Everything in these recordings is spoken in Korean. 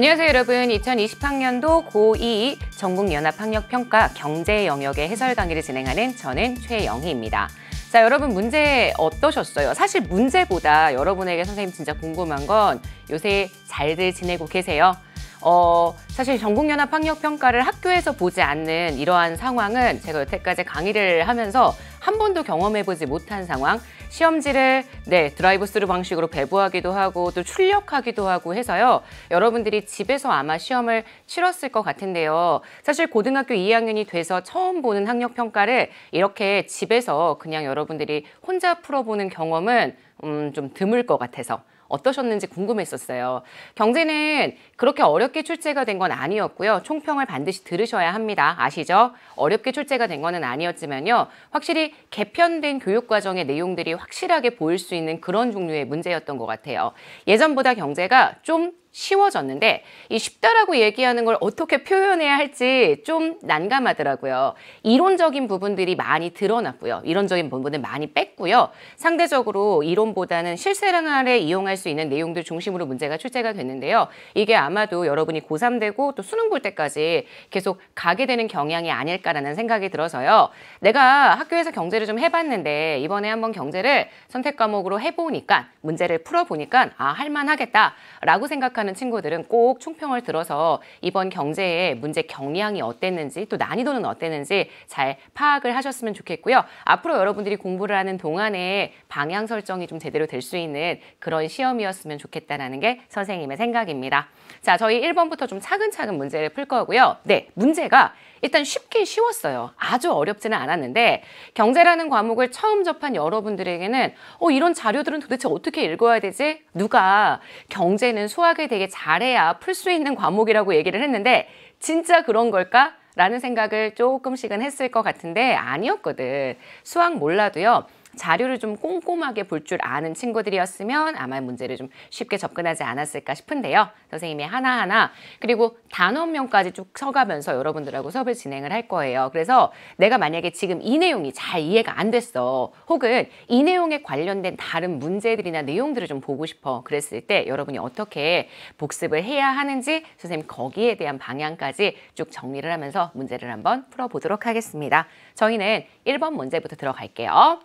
안녕하세요 여러분 2020학년도 고2 전국연합학력평가 경제 영역의 해설 강의를 진행하는 저는 최영희입니다 자 여러분 문제 어떠셨어요? 사실 문제보다 여러분에게 선생님 진짜 궁금한 건 요새 잘들 지내고 계세요? 어, 사실 전국연합학력평가를 학교에서 보지 않는 이러한 상황은 제가 여태까지 강의를 하면서 한 번도 경험해보지 못한 상황 시험지를 네 드라이브 스루 방식으로 배부하기도 하고 또 출력하기도 하고 해서요 여러분들이 집에서 아마 시험을 치렀을 것 같은데요 사실 고등학교 2학년이 돼서 처음 보는 학력 평가를 이렇게 집에서 그냥 여러분들이 혼자 풀어보는 경험은 음, 좀 드물 것 같아서 어떠셨는지 궁금했었어요. 경제는 그렇게 어렵게 출제가 된 건 아니었고요. 총평을 반드시 들으셔야 합니다. 아시죠? 어렵게 출제가 된 거는 아니었지만요. 확실히 개편된 교육과정의 내용들이 확실하게 보일 수 있는 그런 종류의 문제였던 것 같아요. 예전보다 경제가 좀 쉬워졌는데 이 쉽다라고 얘기하는 걸 어떻게 표현해야 할지 좀 난감하더라고요. 이론적인 부분들이 많이 드러났고요. 이론적인 부분은 많이 뺐고요. 상대적으로 이론보다는 실생활에 이용할 수 있는 내용들 중심으로 문제가 출제가 됐는데요. 이게 아마도 여러분이 고3 되고 또 수능 볼 때까지 계속 가게 되는 경향이 아닐까라는 생각이 들어서요. 내가 학교에서 경제를 좀 해봤는데 이번에 한번 경제를 선택 과목으로 해보니까 문제를 풀어보니까 아 할만하겠다라고 생각 생각하는 친구들은 꼭 총평을 들어서 이번 경제의 문제 경향이 어땠는지 또 난이도는 어땠는지 잘 파악을 하셨으면 좋겠고요. 앞으로 여러분들이 공부를 하는 동안에 방향 설정이 좀 제대로 될 수 있는 그런 시험이었으면 좋겠다는 게 선생님의 생각입니다. 자, 저희 1번부터 좀 차근차근 문제를 풀 거고요. 네, 문제가 일단 쉽게 쉬웠어요. 아주 어렵지는 않았는데 경제라는 과목을 처음 접한 여러분들에게는 어, 이런 자료들은 도대체 어떻게 읽어야 되지? 누가 경제는 수학을 되게 잘해야 풀 수 있는 과목이라고 얘기를 했는데 진짜 그런 걸까? 라는 생각을 조금씩은 했을 것 같은데 아니었거든. 수학 몰라도요. 자료를 좀 꼼꼼하게 볼 줄 아는 친구들이었으면 아마 문제를 좀 쉽게 접근하지 않았을까 싶은데요. 선생님이 하나하나 그리고 단원명까지 쭉 서가면서 여러분들하고 수업을 진행을 할 거예요. 그래서 내가 만약에 지금 이 내용이 잘 이해가 안 됐어. 혹은 이 내용에 관련된 다른 문제들이나 내용들을 좀 보고 싶어. 그랬을 때 여러분이 어떻게 복습을 해야 하는지 선생님 거기에 대한 방향까지 쭉 정리를 하면서 문제를 한번 풀어보도록 하겠습니다. 저희는 1번 문제부터 들어갈게요.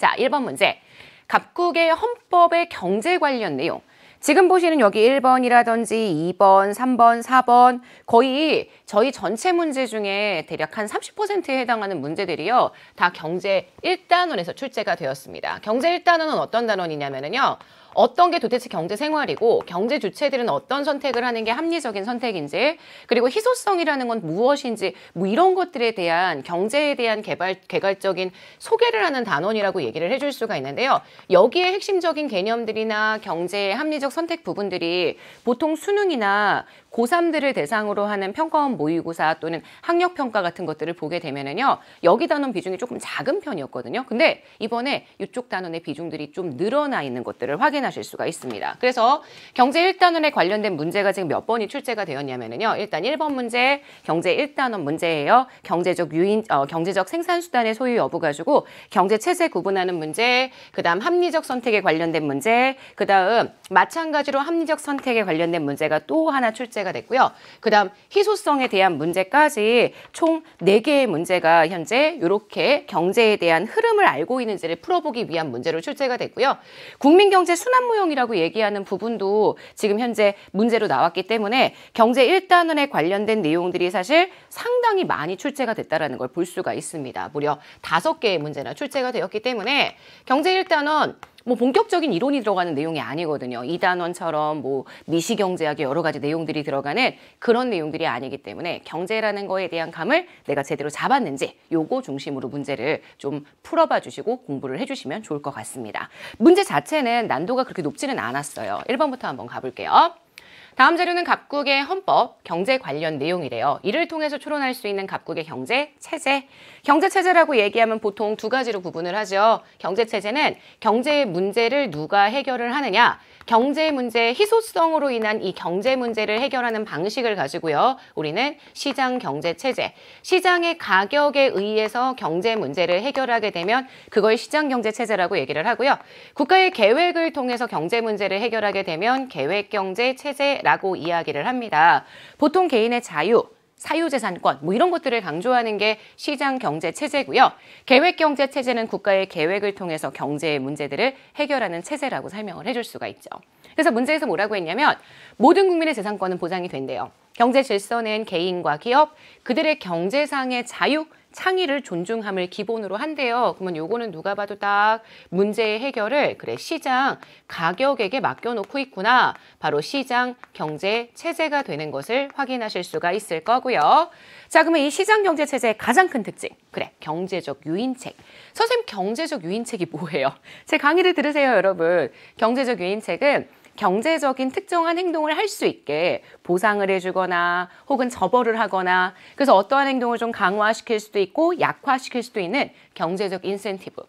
자, 1번 문제. 각국의 헌법의 경제 관련 내용. 지금 보시는 여기 1번이라든지 2번, 3번, 4번 거의 저희 전체 문제 중에 대략 한 30%에 해당하는 문제들이요. 다 경제 1단원에서 출제가 되었습니다. 경제 1단원은 어떤 단원이냐면요. 은 어떤 게 도대체 경제 생활이고 경제 주체들은 어떤 선택을 하는 게 합리적인 선택인지 그리고 희소성이라는 건 무엇인지 뭐 이런 것들에 대한 경제에 대한 개발 개괄적인 소개를 하는 단원이라고 얘기를 해줄 수가 있는데요. 여기에 핵심적인 개념들이나 경제의 합리적 선택 부분들이 보통 수능이나 고3들을 대상으로 하는 평가원 모의고사 또는 학력 평가 같은 것들을 보게 되면은요. 여기 단원 비중이 조금 작은 편이었거든요. 근데 이번에 이쪽 단원의 비중들이 좀 늘어나 있는 것들을 확인하실 수가 있습니다. 그래서 경제 1단원에 관련된 문제가 지금 몇 번이 출제가 되었냐면은요. 일단 1번 문제 경제 1단원 문제예요. 경제적 유인 어, 경제적 생산 수단의 소유 여부 가지고 경제 체제 구분하는 문제, 그다음 합리적 선택에 관련된 문제, 그다음 마찬가지로 합리적 선택에 관련된 문제가 또 하나 출제 문제가 됐고요. 그다음 희소성에 대한 문제까지 총 네개의 문제가 현재 이렇게 경제에 대한 흐름을 알고 있는지를 풀어보기 위한 문제로 출제가 됐고요. 국민경제 순환 무용이라고 얘기하는 부분도 지금 현재 문제로 나왔기 때문에 경제 일단원에 관련된 내용들이 사실 상당히 많이 출제가 됐다는 걸 볼 수가 있습니다. 무려 다섯 개의 문제나 출제가 되었기 때문에 경제 일단원 뭐 본격적인 이론이 들어가는 내용이 아니거든요. 이단원처럼 뭐 미시경제학의 여러 가지 내용들이 들어가는 그런 내용들이 아니기 때문에 경제라는 거에 대한 감을 내가 제대로 잡았는지 요거 중심으로 문제를 좀 풀어봐 주시고 공부를 해주시면 좋을 것 같습니다. 문제 자체는 난도가 그렇게 높지는 않았어요. 1번부터 한번 가볼게요. 다음 자료는 각국의 헌법, 경제 관련 내용이래요. 이를 통해서 추론할 수 있는 각국의 경제, 체제, 경제체제라고 얘기하면 보통 두 가지로 구분을 하죠. 경제체제는 경제의 문제를 누가 해결을 하느냐, 경제 문제의 희소성으로 인한 이 경제 문제를 해결하는 방식을 가지고요. 우리는 시장 경제 체제, 시장의 가격에 의해서 경제 문제를 해결하게 되면 그걸 시장 경제 체제라고 얘기를 하고요. 국가의 계획을 통해서 경제 문제를 해결하게 되면 계획 경제 체제라고 이야기를 합니다. 보통 개인의 자유, 사유재산권 뭐 이런 것들을 강조하는 게 시장 경제 체제고요. 계획 경제 체제는 국가의 계획을 통해서 경제의 문제들을 해결하는 체제라고 설명을 해줄 수가 있죠. 그래서 문제에서 뭐라고 했냐면 모든 국민의 재산권은 보장이 된대요. 경제 질서는 개인과 기업, 그들의 경제상의 자유, 창의를 존중함을 기본으로 한대요. 그러면 요거는 누가 봐도 딱 문제의 해결을 그래 시장 가격에게 맡겨놓고 있구나. 바로 시장 경제 체제가 되는 것을 확인하실 수가 있을 거고요. 자 그러면 이 시장 경제 체제의 가장 큰 특징 그래 경제적 유인책. 선생님 경제적 유인책이 뭐예요? 제 강의를 들으세요 여러분. 경제적 유인책은 경제적인 특정한 행동을 할 수 있게 보상을 해주거나 혹은 처벌을 하거나 그래서 어떠한 행동을 좀 강화시킬 수도 있고 약화시킬 수도 있는 경제적 인센티브.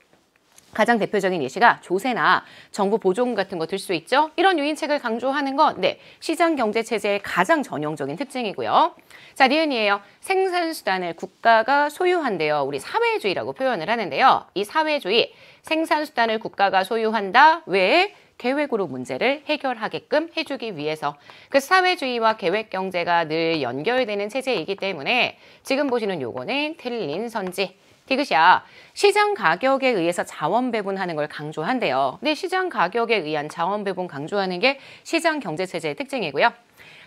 가장 대표적인 예시가 조세나 정부 보조금 같은 거 들 수 있죠. 이런 유인책을 강조하는 건 네, 시장 경제 체제의 가장 전형적인 특징이고요. 자, 니은이에요. 생산 수단을 국가가 소유한대요. 우리 사회주의라고 표현을 하는데요. 이 사회주의 생산 수단을 국가가 소유한다. 왜 계획으로 문제를 해결하게끔 해주기 위해서 그 사회주의와 계획 경제가 늘 연결되는 체제이기 때문에 지금 보시는 요거는 틀린 선지 디귿이야 시장 가격에 의해서 자원 배분하는 걸 강조한대요. 근데 시장 가격에 의한 자원 배분 강조하는 게 시장 경제 체제의 특징이고요.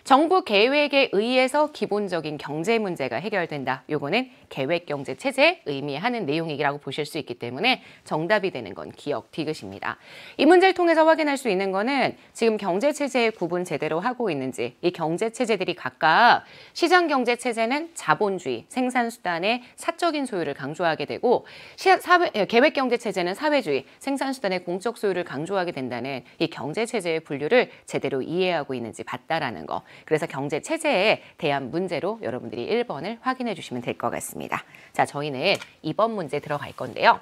정부 계획에 의해서 기본적인 경제 문제가 해결된다. 요거는 계획경제 체제 의미하는 내용이라고 보실 수 있기 때문에 정답이 되는 건 기억 디귿입니다. 이 문제를 통해서 확인할 수 있는 거는 지금 경제 체제의 구분 제대로 하고 있는지 이 경제 체제들이 각각 시장 경제 체제는 자본주의, 생산 수단의 사적인 소유를 강조하게 되고 시, 사회, 예, 계획 경제 체제는 사회주의, 생산 수단의 공적 소유를 강조하게 된다는 이 경제 체제의 분류를 제대로 이해하고 있는지 봤다라는 거. 그래서 경제 체제에 대한 문제로 여러분들이 1번을 확인해 주시면 될 것 같습니다. 있습니다. 자, 저희는 이번 문제 들어갈 건데요.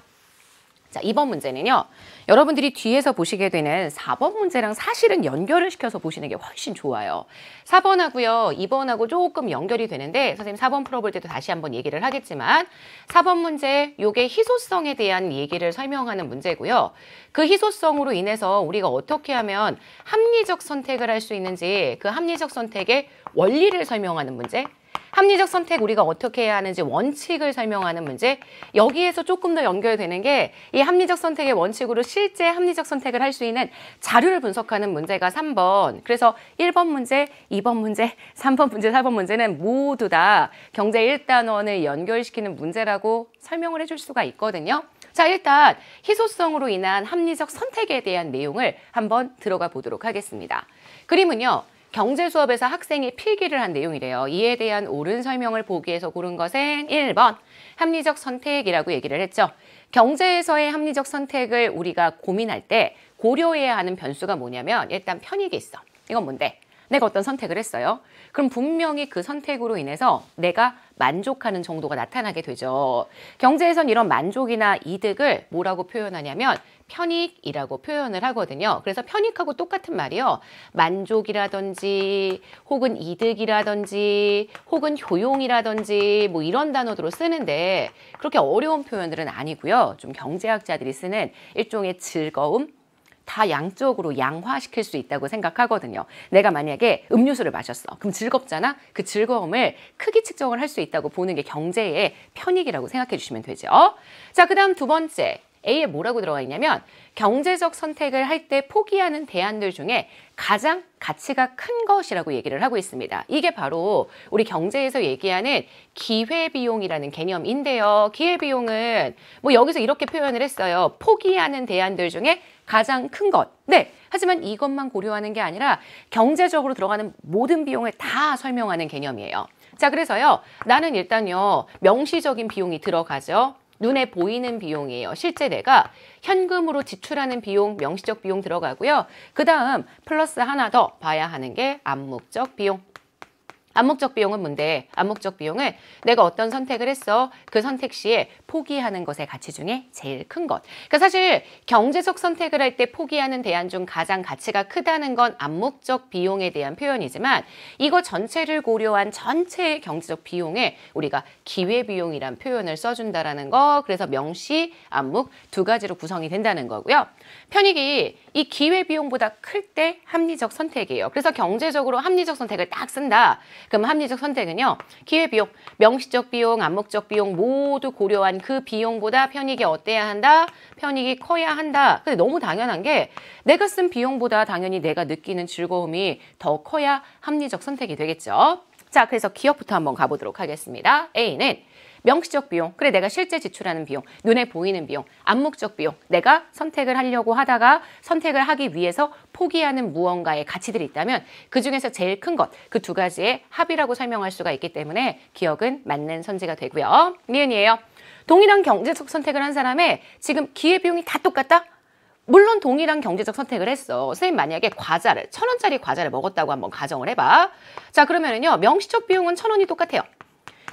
자, 이번 문제는요. 여러분들이 뒤에서 보시게 되는 4번 문제랑 사실은 연결을 시켜서 보시는 게 훨씬 좋아요. 4번하고요. 2번하고 조금 연결이 되는데 선생님 4번 풀어볼 때도 다시 한번 얘기를 하겠지만 4번 문제 요게 희소성에 대한 얘기를 설명하는 문제고요. 그 희소성으로 인해서 우리가 어떻게 하면 합리적 선택을 할 수 있는지 그 합리적 선택의 원리를 설명하는 문제 합리적 선택 우리가 어떻게 해야 하는지 원칙을 설명하는 문제 여기에서 조금 더 연결되는 게 이 합리적 선택의 원칙으로 실제 합리적 선택을 할 수 있는 자료를 분석하는 문제가 3번 그래서 1번 문제, 2번 문제, 3번 문제, 4번 문제는 모두 다 경제 1단원을 연결시키는 문제라고 설명을 해줄 수가 있거든요 자 일단 희소성으로 인한 합리적 선택에 대한 내용을 한번 들어가 보도록 하겠습니다 그림은요 경제 수업에서 학생이 필기를 한 내용이래요. 이에 대한 옳은 설명을 보기에서 고른 것은 1번 합리적 선택이라고 얘기를 했죠. 경제에서의 합리적 선택을 우리가 고민할 때 고려해야 하는 변수가 뭐냐면 일단 편익이 있어. 이건 뭔데? 내가 어떤 선택을 했어요. 그럼 분명히 그 선택으로 인해서 내가 만족하는 정도가 나타나게 되죠. 경제에선 이런 만족이나 이득을 뭐라고 표현하냐면 편익이라고 표현을 하거든요. 그래서 편익하고 똑같은 말이요. 만족이라든지 혹은 이득이라든지 혹은 효용이라든지 뭐 이런 단어들로 쓰는데 그렇게 어려운 표현들은 아니고요. 좀 경제학자들이 쓰는 일종의 즐거움 다 양적으로 양화시킬 수 있다고 생각하거든요. 내가 만약에 음료수를 마셨어. 그럼 즐겁잖아? 그 즐거움을 크기 측정을 할 수 있다고 보는 게 경제의 편익이라고 생각해 주시면 되죠. 자, 그 다음 두 번째. A에 뭐라고 들어가 있냐면 경제적 선택을 할 때 포기하는 대안들 중에 가장 가치가 큰 것이라고 얘기를 하고 있습니다. 이게 바로 우리 경제에서 얘기하는 기회비용이라는 개념인데요. 기회비용은 뭐 여기서 이렇게 표현을 했어요. 포기하는 대안들 중에 가장 큰 것. 네. 하지만 이것만 고려하는 게 아니라 경제적으로 들어가는 모든 비용을 다 설명하는 개념이에요. 자, 그래서요. 나는 일단요. 명시적인 비용이 들어가죠. 눈에 보이는 비용이에요. 실제 내가 현금으로 지출하는 비용, 명시적 비용 들어가고요. 그 다음 플러스 하나 더 봐야 하는 게 암묵적 비용. 암묵적 비용은 뭔데? 암묵적 비용은 내가 어떤 선택을 했어. 그 선택 시에 포기하는 것의 가치 중에 제일 큰 것. 그러니까 사실 경제적 선택을 할 때 포기하는 대안 중 가장 가치가 크다는 건 암묵적 비용에 대한 표현이지만 이거 전체를 고려한 전체 경제적 비용에 우리가 기회비용이란 표현을 써준다라는 거. 그래서 명시, 암묵 두 가지로 구성이 된다는 거고요. 편익이 이 기회비용보다 클 때 합리적 선택이에요. 그래서 경제적으로 합리적 선택을 딱 쓴다. 그럼 합리적 선택은요. 기회비용, 명시적 비용, 암묵적 비용 모두 고려한 그 비용보다 편익이 어때야 한다? 편익이 커야 한다. 근데 너무 당연한 게 내가 쓴 비용보다 당연히 내가 느끼는 즐거움이 더 커야 합리적 선택이 되겠죠. 자, 그래서 기업부터 한번 가보도록 하겠습니다. A는 명시적 비용, 그래 내가 실제 지출하는 비용, 눈에 보이는 비용, 암묵적 비용, 내가 선택을 하려고 하다가 선택을 하기 위해서 포기하는 무언가의 가치들이 있다면 그 중에서 제일 큰 것, 그 두 가지의 합의라고 설명할 수가 있기 때문에 기억은 맞는 선지가 되고요. 미은이에요 동일한 경제적 선택을 한 사람의 지금 기회비용이 다 똑같다? 물론 동일한 경제적 선택을 했어. 선생님 만약에 과자를 천 원짜리 과자를 먹었다고 한번 가정을 해봐. 자 그러면은요 명시적 비용은 천 원이 똑같아요.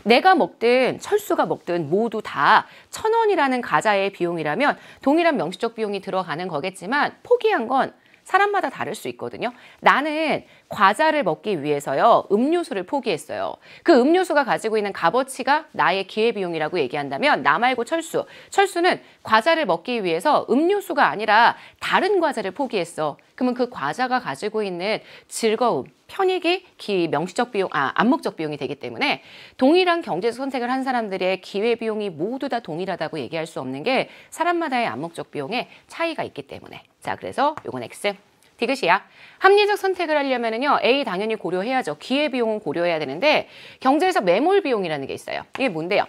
내가 먹든 철수가 먹든 모두 다 천원이라는 가자의 비용이라면 동일한 명시적 비용이 들어가는 거겠지만 포기한 건 사람마다 다를 수 있거든요. 나는 과자를 먹기 위해서요. 음료수를 포기했어요. 그 음료수가 가지고 있는 값어치가 나의 기회비용이라고 얘기한다면 나 말고 철수. 철수는 과자를 먹기 위해서 음료수가 아니라 다른 과자를 포기했어. 그러면 그 과자가 가지고 있는 즐거움, 편익이 기 명시적 비용, 아, 암묵적 비용이 되기 때문에 동일한 경제적 선택을 한 사람들의 기회 비용이 모두 다 동일하다고 얘기할 수 없는 게 사람마다의 암묵적 비용에 차이가 있기 때문에 자, 그래서 요건 X. 디귿이야. 합리적 선택을 하려면은요. A 당연히 고려해야죠. 기회 비용은 고려해야 되는데 경제에서 매몰 비용이라는 게 있어요. 이게 뭔데요?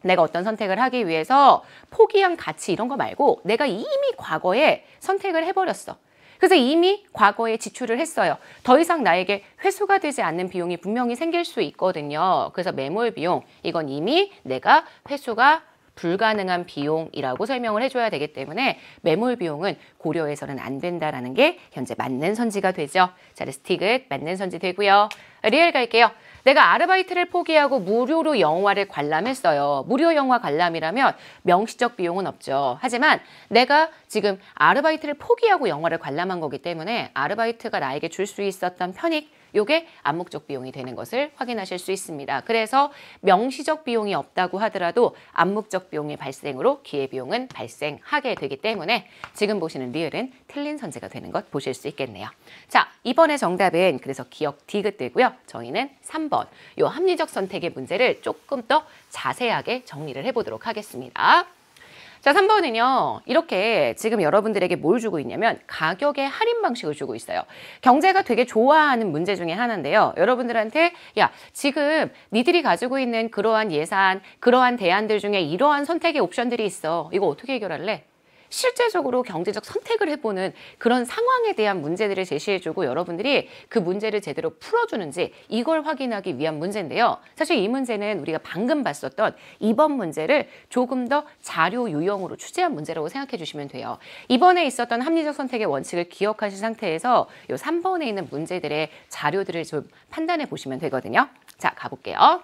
내가 어떤 선택을 하기 위해서 포기한 가치 이런 거 말고 내가 이미 과거에 선택을 해버렸어. 그래서 이미 과거에 지출을 했어요. 더 이상 나에게 회수가 되지 않는 비용이 분명히 생길 수 있거든요. 그래서 매몰 비용, 이건 이미 내가 회수가 불가능한 비용이라고 설명을 해줘야 되기 때문에 매몰 비용은 고려해서는 안 된다라는 게 현재 맞는 선지가 되죠. 자, 리스틱은 네, 맞는 선지 되고요. 리얼 갈게요. 내가 아르바이트를 포기하고 무료로 영화를 관람했어요. 무료 영화 관람이라면 명시적 비용은 없죠. 하지만 내가 지금 아르바이트를 포기하고 영화를 관람한 거기 때문에 아르바이트가 나에게 줄 수 있었던 편익 요게 암묵적 비용이 되는 것을 확인하실 수 있습니다. 그래서 명시적 비용이 없다고 하더라도 암묵적 비용의 발생으로 기회비용은 발생하게 되기 때문에 지금 보시는 리을은 틀린 선제가 되는 것 보실 수 있겠네요. 자, 이번에 정답은 그래서 기억 디귿 되고요. 저희는 3번. 3번 이 합리적 선택의 문제를 조금 더 자세하게 정리를 해보도록 하겠습니다. 자, 3번은요. 이렇게 지금 여러분들에게 뭘 주고 있냐면 가격의 할인 방식을 주고 있어요. 경제가 되게 좋아하는 문제 중에 하나인데요. 여러분들한테 야, 지금 니들이 가지고 있는 그러한 예산, 그러한 대안들 중에 이러한 선택의 옵션들이 있어. 이거 어떻게 해결할래? 실제적으로 경제적 선택을 해보는 그런 상황에 대한 문제들을 제시해주고 여러분들이 그 문제를 제대로 풀어주는지 이걸 확인하기 위한 문제인데요. 사실 이 문제는 우리가 방금 봤었던 이번 문제를 조금 더 자료 유형으로 취재한 문제라고 생각해 주시면 돼요. 이번에 있었던 합리적 선택의 원칙을 기억하신 상태에서 이 3번에 있는 문제들의 자료들을 좀 판단해 보시면 되거든요. 자, 가볼게요.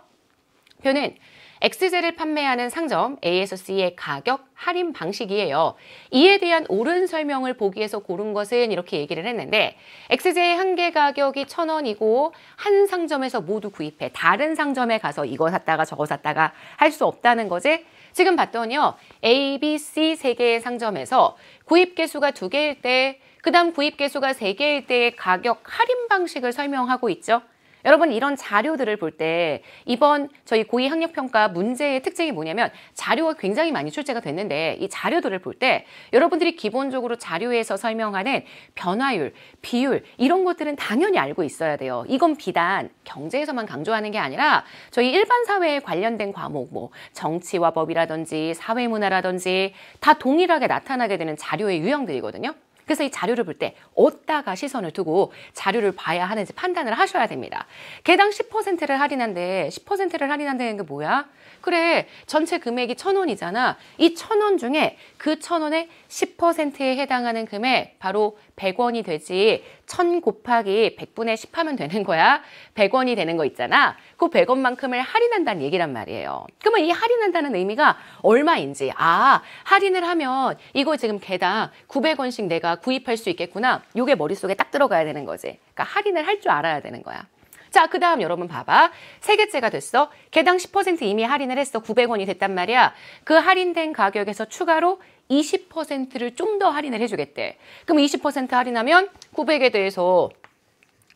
표는 엑스젤을 판매하는 상점 ASC의 가격 할인 방식이에요. 이에 대한 옳은 설명을 보기에서 고른 것은 이렇게 얘기를 했는데 엑스의한 개 가격이 천원이고한 상점에서 모두 구입해 다른 상점에 가서 이거 샀다가 저거 샀다가 할 수 없다는 거지 지금 봤더니요. A, B, C 세 개의 상점에서 구입 개수가 두 개일 때 그다음 구입 개수가 세 개일 때의 가격 할인 방식을 설명하고 있죠. 여러분 이런 자료들을 볼 때 이번 저희 고위 학력 평가 문제의 특징이 뭐냐면 자료가 굉장히 많이 출제가 됐는데 이 자료들을 볼 때 여러분들이 기본적으로 자료에서 설명하는 변화율, 비율 이런 것들은 당연히 알고 있어야 돼요. 이건 비단 경제에서만 강조하는 게 아니라 저희 일반 사회에 관련된 과목 뭐 정치와 법이라든지 사회 문화라든지 다 동일하게 나타나게 되는 자료의 유형들이거든요. 그래서 이 자료를 볼 때 어디다가 시선을 두고 자료를 봐야 하는지 판단을 하셔야 됩니다. 개당 10%를 할인한데 10%를 할인한다는 게 뭐야? 그래 전체 금액이 1 0 0 0원이잖아이1 0 0 0원 중에 그1 0 0 0원의 10%에 해당하는 금액 바로 100원이 되지 천 곱하기 백분의10 하면 되는 거야. 백원이 되는 거 있잖아. 그 백원만큼을 할인한다는 얘기란 말이에요. 그러면 이 할인한다는 의미가 얼마인지 아 할인을 하면 이거 지금 개당 구백 원씩 내가 구입할 수 있겠구나. 요게 머릿속에 딱 들어가야 되는 거지. 그러니까 할인을 할 줄 알아야 되는 거야. 자, 그 다음 여러분 봐봐. 세 개째가 됐어. 개당 10% 이미 할인을 했어. 900원이 됐단 말이야. 그 할인된 가격에서 추가로 20%를 좀 더 할인을 해주겠대. 그럼 20% 할인하면 900에 대해서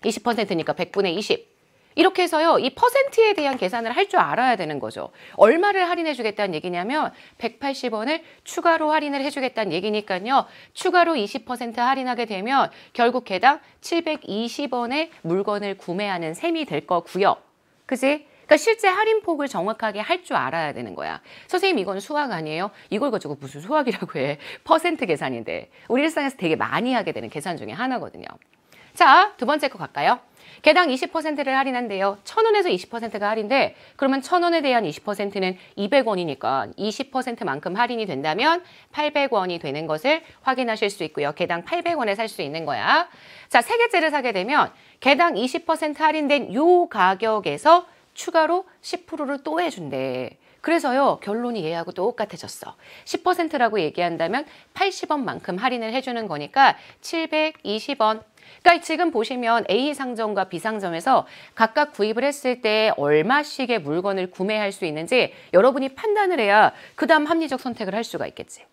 20%니까 100분의 20. 이렇게 해서요. 이 퍼센트에 대한 계산을 할 줄 알아야 되는 거죠. 얼마를 할인해 주겠다는 얘기냐면 180원을 추가로 할인을 해 주겠다는 얘기니까요. 추가로 20% 할인하게 되면 결국 해당 720원의 물건을 구매하는 셈이 될 거고요. 그지? 그러니까 실제 할인폭을 정확하게 할 줄 알아야 되는 거야. 선생님 이건 수학 아니에요? 이걸 가지고 무슨 수학이라고 해. 퍼센트 계산인데. 우리 일상에서 되게 많이 하게 되는 계산 중에 하나거든요. 자, 두 번째 거 갈까요? 개당 20%를 할인한대요. 1,000원에서 20%가 할인데 그러면 1,000원에 대한 20%는 200원이니까 20%만큼 할인이 된다면 800원이 되는 것을 확인하실 수 있고요. 개당 800원에 살 수 있는 거야. 자, 세개째를 사게 되면 개당 20% 할인된 요 가격에서 추가로 10%를 또 해준대. 그래서요 결론이 얘하고 똑같아졌어 10%라고 얘기한다면 80원만큼 할인을 해주는 거니까 720원 그러니까 지금 보시면 A 상점과 B 상점에서 각각 구입을 했을 때 얼마씩의 물건을 구매할 수 있는지 여러분이 판단을 해야 그 다음 합리적 선택을 할 수가 있겠지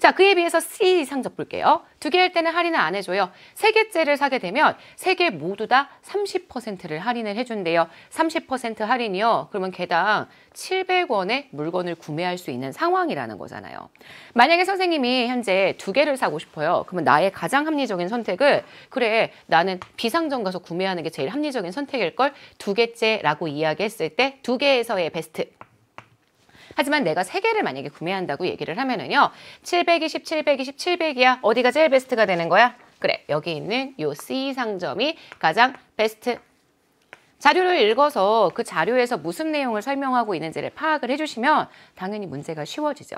자, 그에 비해서 C 상접 볼게요. 두 개 할 때는 할인을 안 해줘요. 세 개째를 사게 되면 세 개 모두 다 30%를 할인을 해준대요. 30% 할인이요. 그러면 개당 7 0 0원의 물건을 구매할 수 있는 상황이라는 거잖아요. 만약에 선생님이 현재 두 개를 사고 싶어요. 그러면 나의 가장 합리적인 선택을 그래 나는 비상점 가서 구매하는 게 제일 합리적인 선택일걸 두 개째라고 이야기했을 때 두 개에서의 베스트 하지만 내가 세개를 만약에 구매한다고 얘기를 하면은요. 720, 720, 700이야. 어디가 제일 베스트가 되는 거야? 그래, 여기 있는 요 C 상점이 가장 베스트 자료를 읽어서 그 자료에서 무슨 내용을 설명하고 있는지를 파악을 해주시면 당연히 문제가 쉬워지죠.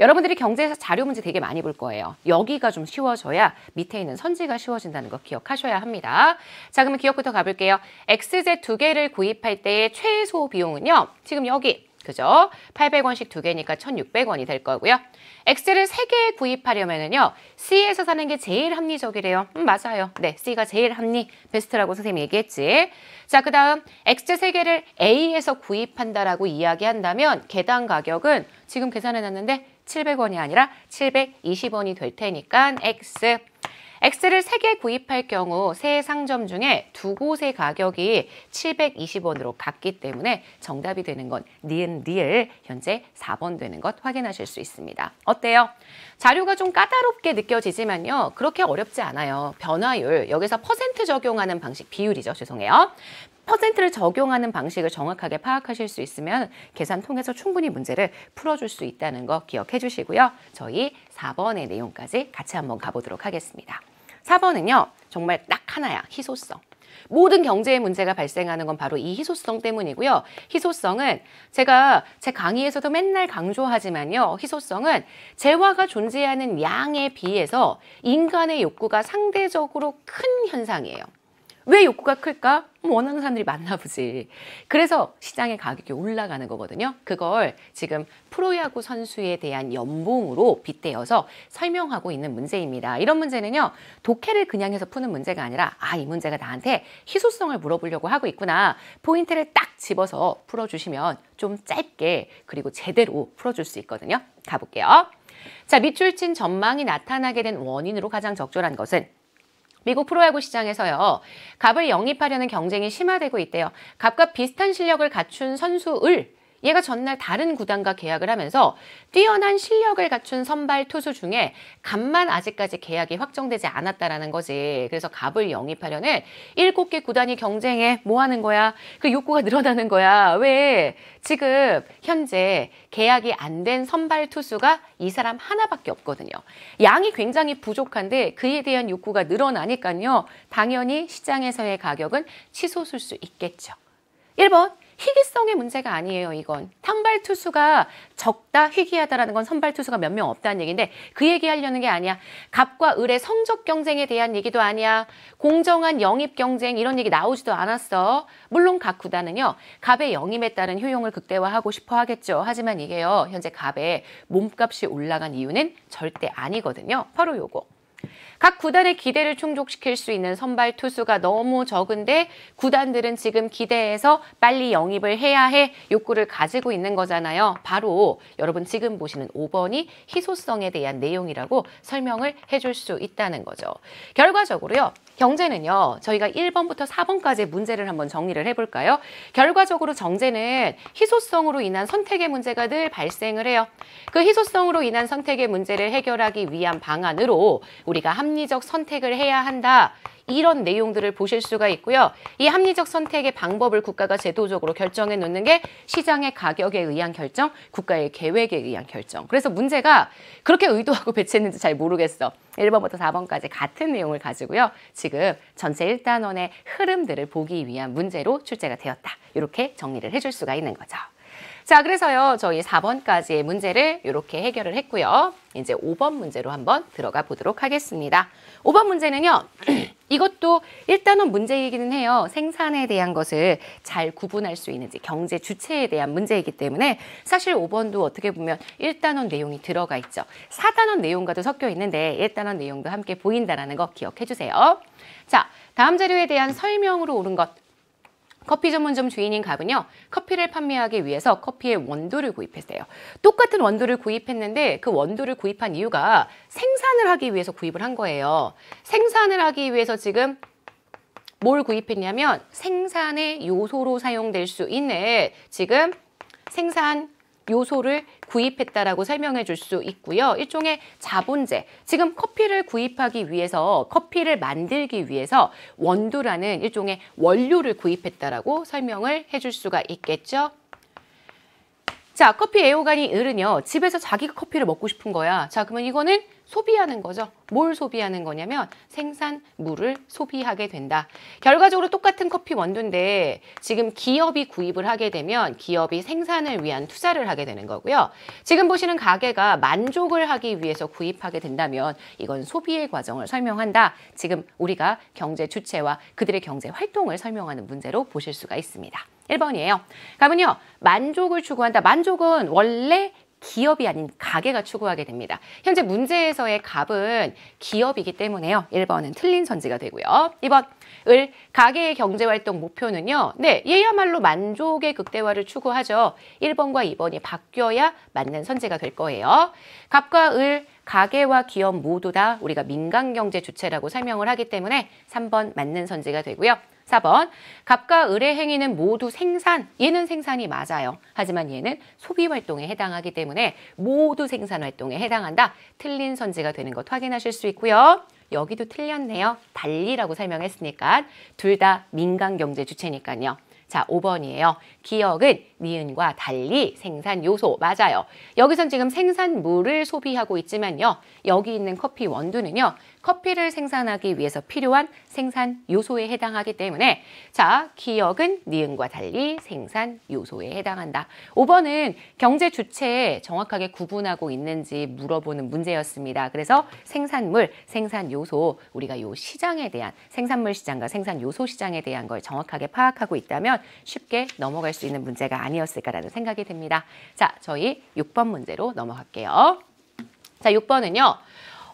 여러분들이 경제에서 자료 문제 되게 많이 볼 거예요. 여기가 좀 쉬워져야 밑에 있는 선지가 쉬워진다는 거 기억하셔야 합니다. 자, 그러면 기억부터 가볼게요. XZ 두 개를 구입할 때의 최소 비용은요. 지금 여기 그죠? 800원씩 두 개니까 1,600원이 될 거고요. 엑스를 세 개 구입하려면은요. C에서 사는 게 제일 합리적이래요. 음, 맞아요. 네, C가 제일 합리 베스트라고 선생님이 얘기했지. 자, 그다음 엑스 세 개를 A에서 구입한다라고 이야기한다면 개당 가격은 지금 계산해 놨는데 700원이 아니라 720원이 될 테니까 X 엑 X를 3개 구입할 경우 세 상점 중에 두 곳의 가격이 720원으로 같기 때문에 정답이 되는 건 니은 니을 현재 4번 되는 것 확인하실 수 있습니다. 어때요? 자료가 좀 까다롭게 느껴지지만요. 그렇게 어렵지 않아요. 변화율, 여기서 퍼센트 적용하는 방식, 비율이죠. 죄송해요. 퍼센트를 적용하는 방식을 정확하게 파악하실 수 있으면 계산 통해서 충분히 문제를 풀어줄 수 있다는 거 기억해 주시고요. 저희 4번의 내용까지 같이 한번 가보도록 하겠습니다. 4번은요. 정말 딱 하나야. 희소성. 모든 경제의 문제가 발생하는 건 바로 이 희소성 때문이고요. 희소성은 제가 제 강의에서도 맨날 강조하지만요. 희소성은 재화가 존재하는 양에 비해서 인간의 욕구가 상대적으로 큰 현상이에요. 왜 욕구가 클까? 원하는 사람들이 많나 보지. 그래서 시장의 가격이 올라가는 거거든요. 그걸 지금 프로야구 선수에 대한 연봉으로 빗대어서 설명하고 있는 문제입니다. 이런 문제는요. 독해를 그냥 해서 푸는 문제가 아니라 아, 이 문제가 나한테 희소성을 물어보려고 하고 있구나. 포인트를 딱 집어서 풀어주시면 좀 짧게 그리고 제대로 풀어줄 수 있거든요. 가볼게요. 자, 밑줄 친 전망이 나타나게 된 원인으로 가장 적절한 것은 미국 프로야구 시장에서요. 갑을 영입하려는 경쟁이 심화되고 있대요. 갑과 비슷한 실력을 갖춘 선수을 얘가 전날 다른 구단과 계약을 하면서 뛰어난 실력을 갖춘 선발 투수 중에 갑만 아직까지 계약이 확정되지 않았다라는 거지. 그래서 갑을 영입하려는 일곱 개 구단이 경쟁해 뭐 하는 거야? 그 욕구가 늘어나는 거야. 왜? 지금 현재 계약이 안 된 선발 투수가 이 사람 하나밖에 없거든요. 양이 굉장히 부족한데 그에 대한 욕구가 늘어나니까요. 당연히 시장에서의 가격은 치솟을 수 있겠죠. 1번 희귀성의 문제가 아니에요, 이건. 선발 투수가 적다, 희귀하다라는 건 선발 투수가 몇 명 없다는 얘기인데 그 얘기 하려는 게 아니야. 갑과 을의 성적 경쟁에 대한 얘기도 아니야. 공정한 영입 경쟁 이런 얘기 나오지도 않았어. 물론 각 구단은요. 갑의 영입에 따른 효용을 극대화하고 싶어 하겠죠. 하지만 이게요. 현재 갑의 몸값이 올라간 이유는 절대 아니거든요. 바로 요거. 각 구단의 기대를 충족시킬 수 있는 선발 투수가 너무 적은데 구단들은 지금 기대해서 빨리 영입을 해야 해 욕구를 가지고 있는 거잖아요. 바로 여러분 지금 보시는 5번이 희소성에 대한 내용이라고 설명을 해줄 수 있다는 거죠. 결과적으로요. 경제는요. 저희가 1번부터 4번까지 문제를 한번 정리를 해볼까요? 결과적으로 정제는 희소성으로 인한 선택의 문제가 늘 발생을 해요. 그 희소성으로 인한 선택의 문제를 해결하기 위한 방안으로 우리가 한 합리적 선택을 해야 한다. 이런 내용들을 보실 수가 있고요. 이 합리적 선택의 방법을 국가가 제도적으로 결정해 놓는 게 시장의 가격에 의한 결정, 국가의 계획에 의한 결정. 그래서 문제가 그렇게 의도하고 배치했는지 잘 모르겠어. 1번부터 4번까지 같은 내용을 가지고요. 지금 전체 1단원의 흐름들을 보기 위한 문제로 출제가 되었다. 이렇게 정리를 해 줄 수가 있는 거죠. 자, 그래서요. 저희 4번까지의 문제를 이렇게 해결을 했고요. 이제 5번 문제로 한번 들어가 보도록 하겠습니다. 5번 문제는요. 이것도 일단은 문제이기는 해요. 생산에 대한 것을 잘 구분할 수 있는지 경제 주체에 대한 문제이기 때문에 사실 5번도 어떻게 보면 1단원 내용이 들어가 있죠. 4단원 내용과도 섞여 있는데 1단원 내용도 함께 보인다라는 거 기억해 주세요. 자, 다음 자료에 대한 설명으로 옳은 것 커피 전문점 주인인 갑은요 커피를 판매하기 위해서 커피의 원두를 구입했어요 똑같은 원두를 구입했는데 그 원두를 구입한 이유가 생산을 하기 위해서 구입을 한 거예요 생산을 하기 위해서 지금 뭘 구입했냐면 생산의 요소로 사용될 수 있는 지금 생산 요소를 구입했다라고 설명해 줄 수 있고요. 일종의 자본재. 지금 커피를 구입하기 위해서 커피를 만들기 위해서 원두라는 일종의 원료를 구입했다라고 설명을 해 줄 수가 있겠죠. 자, 커피 애호가니 을은요. 집에서 자기가 커피를 먹고 싶은 거야. 자, 그러면 이거는 소비하는 거죠. 뭘 소비하는 거냐면 생산물을 소비하게 된다. 결과적으로 똑같은 커피 원두인데 지금 기업이 구입을 하게 되면 기업이 생산을 위한 투자를 하게 되는 거고요. 지금 보시는 가게가 만족을 하기 위해서 구입하게 된다면 이건 소비의 과정을 설명한다. 지금 우리가 경제 주체와 그들의 경제 활동을 설명하는 문제로 보실 수가 있습니다. 일번이에요 답면요 만족을 추구한다. 만족은 원래 기업이 아닌 가게가 추구하게 됩니다. 현재 문제에서의 갑은 기업이기 때문에요. 1번은 틀린 선지가 되고요. 2번 을 가계의 경제활동 목표는요. 네, 얘야말로 만족의 극대화를 추구하죠. 1번과 2번이 바뀌어야 맞는 선지가 될 거예요. 갑과 을 가계와 기업 모두 다 우리가 민간경제 주체라고 설명을 하기 때문에 3번 맞는 선지가 되고요. 4번 갑과 을의 행위는 모두 생산, 얘는 생산이 맞아요. 하지만 얘는 소비활동에 해당하기 때문에 모두 생산활동에 해당한다. 틀린 선지가 되는 것 확인하실 수 있고요. 여기도 틀렸네요. 달리라고 설명했으니까 둘 다 민간경제 주체니까요. 자, 5번이에요. 기억은 니은과 달리 생산 요소 맞아요. 여기선 지금 생산물을 소비하고 있지만요. 여기 있는 커피 원두는요. 커피를 생산하기 위해서 필요한 생산 요소에 해당하기 때문에 자, 기억은 니은과 달리 생산 요소에 해당한다. 5번은 경제 주체 에 정확하게 구분하고 있는지 물어보는 문제였습니다. 그래서 생산물, 생산 요소 우리가 요 시장에 대한 생산물 시장과 생산 요소 시장에 대한 걸 정확하게 파악하고 있다면 쉽게 넘어갈 수 있는 문제가 아니었을까라는 생각이 듭니다. 자, 저희 6번 문제로 넘어갈게요. 자, 6번은요.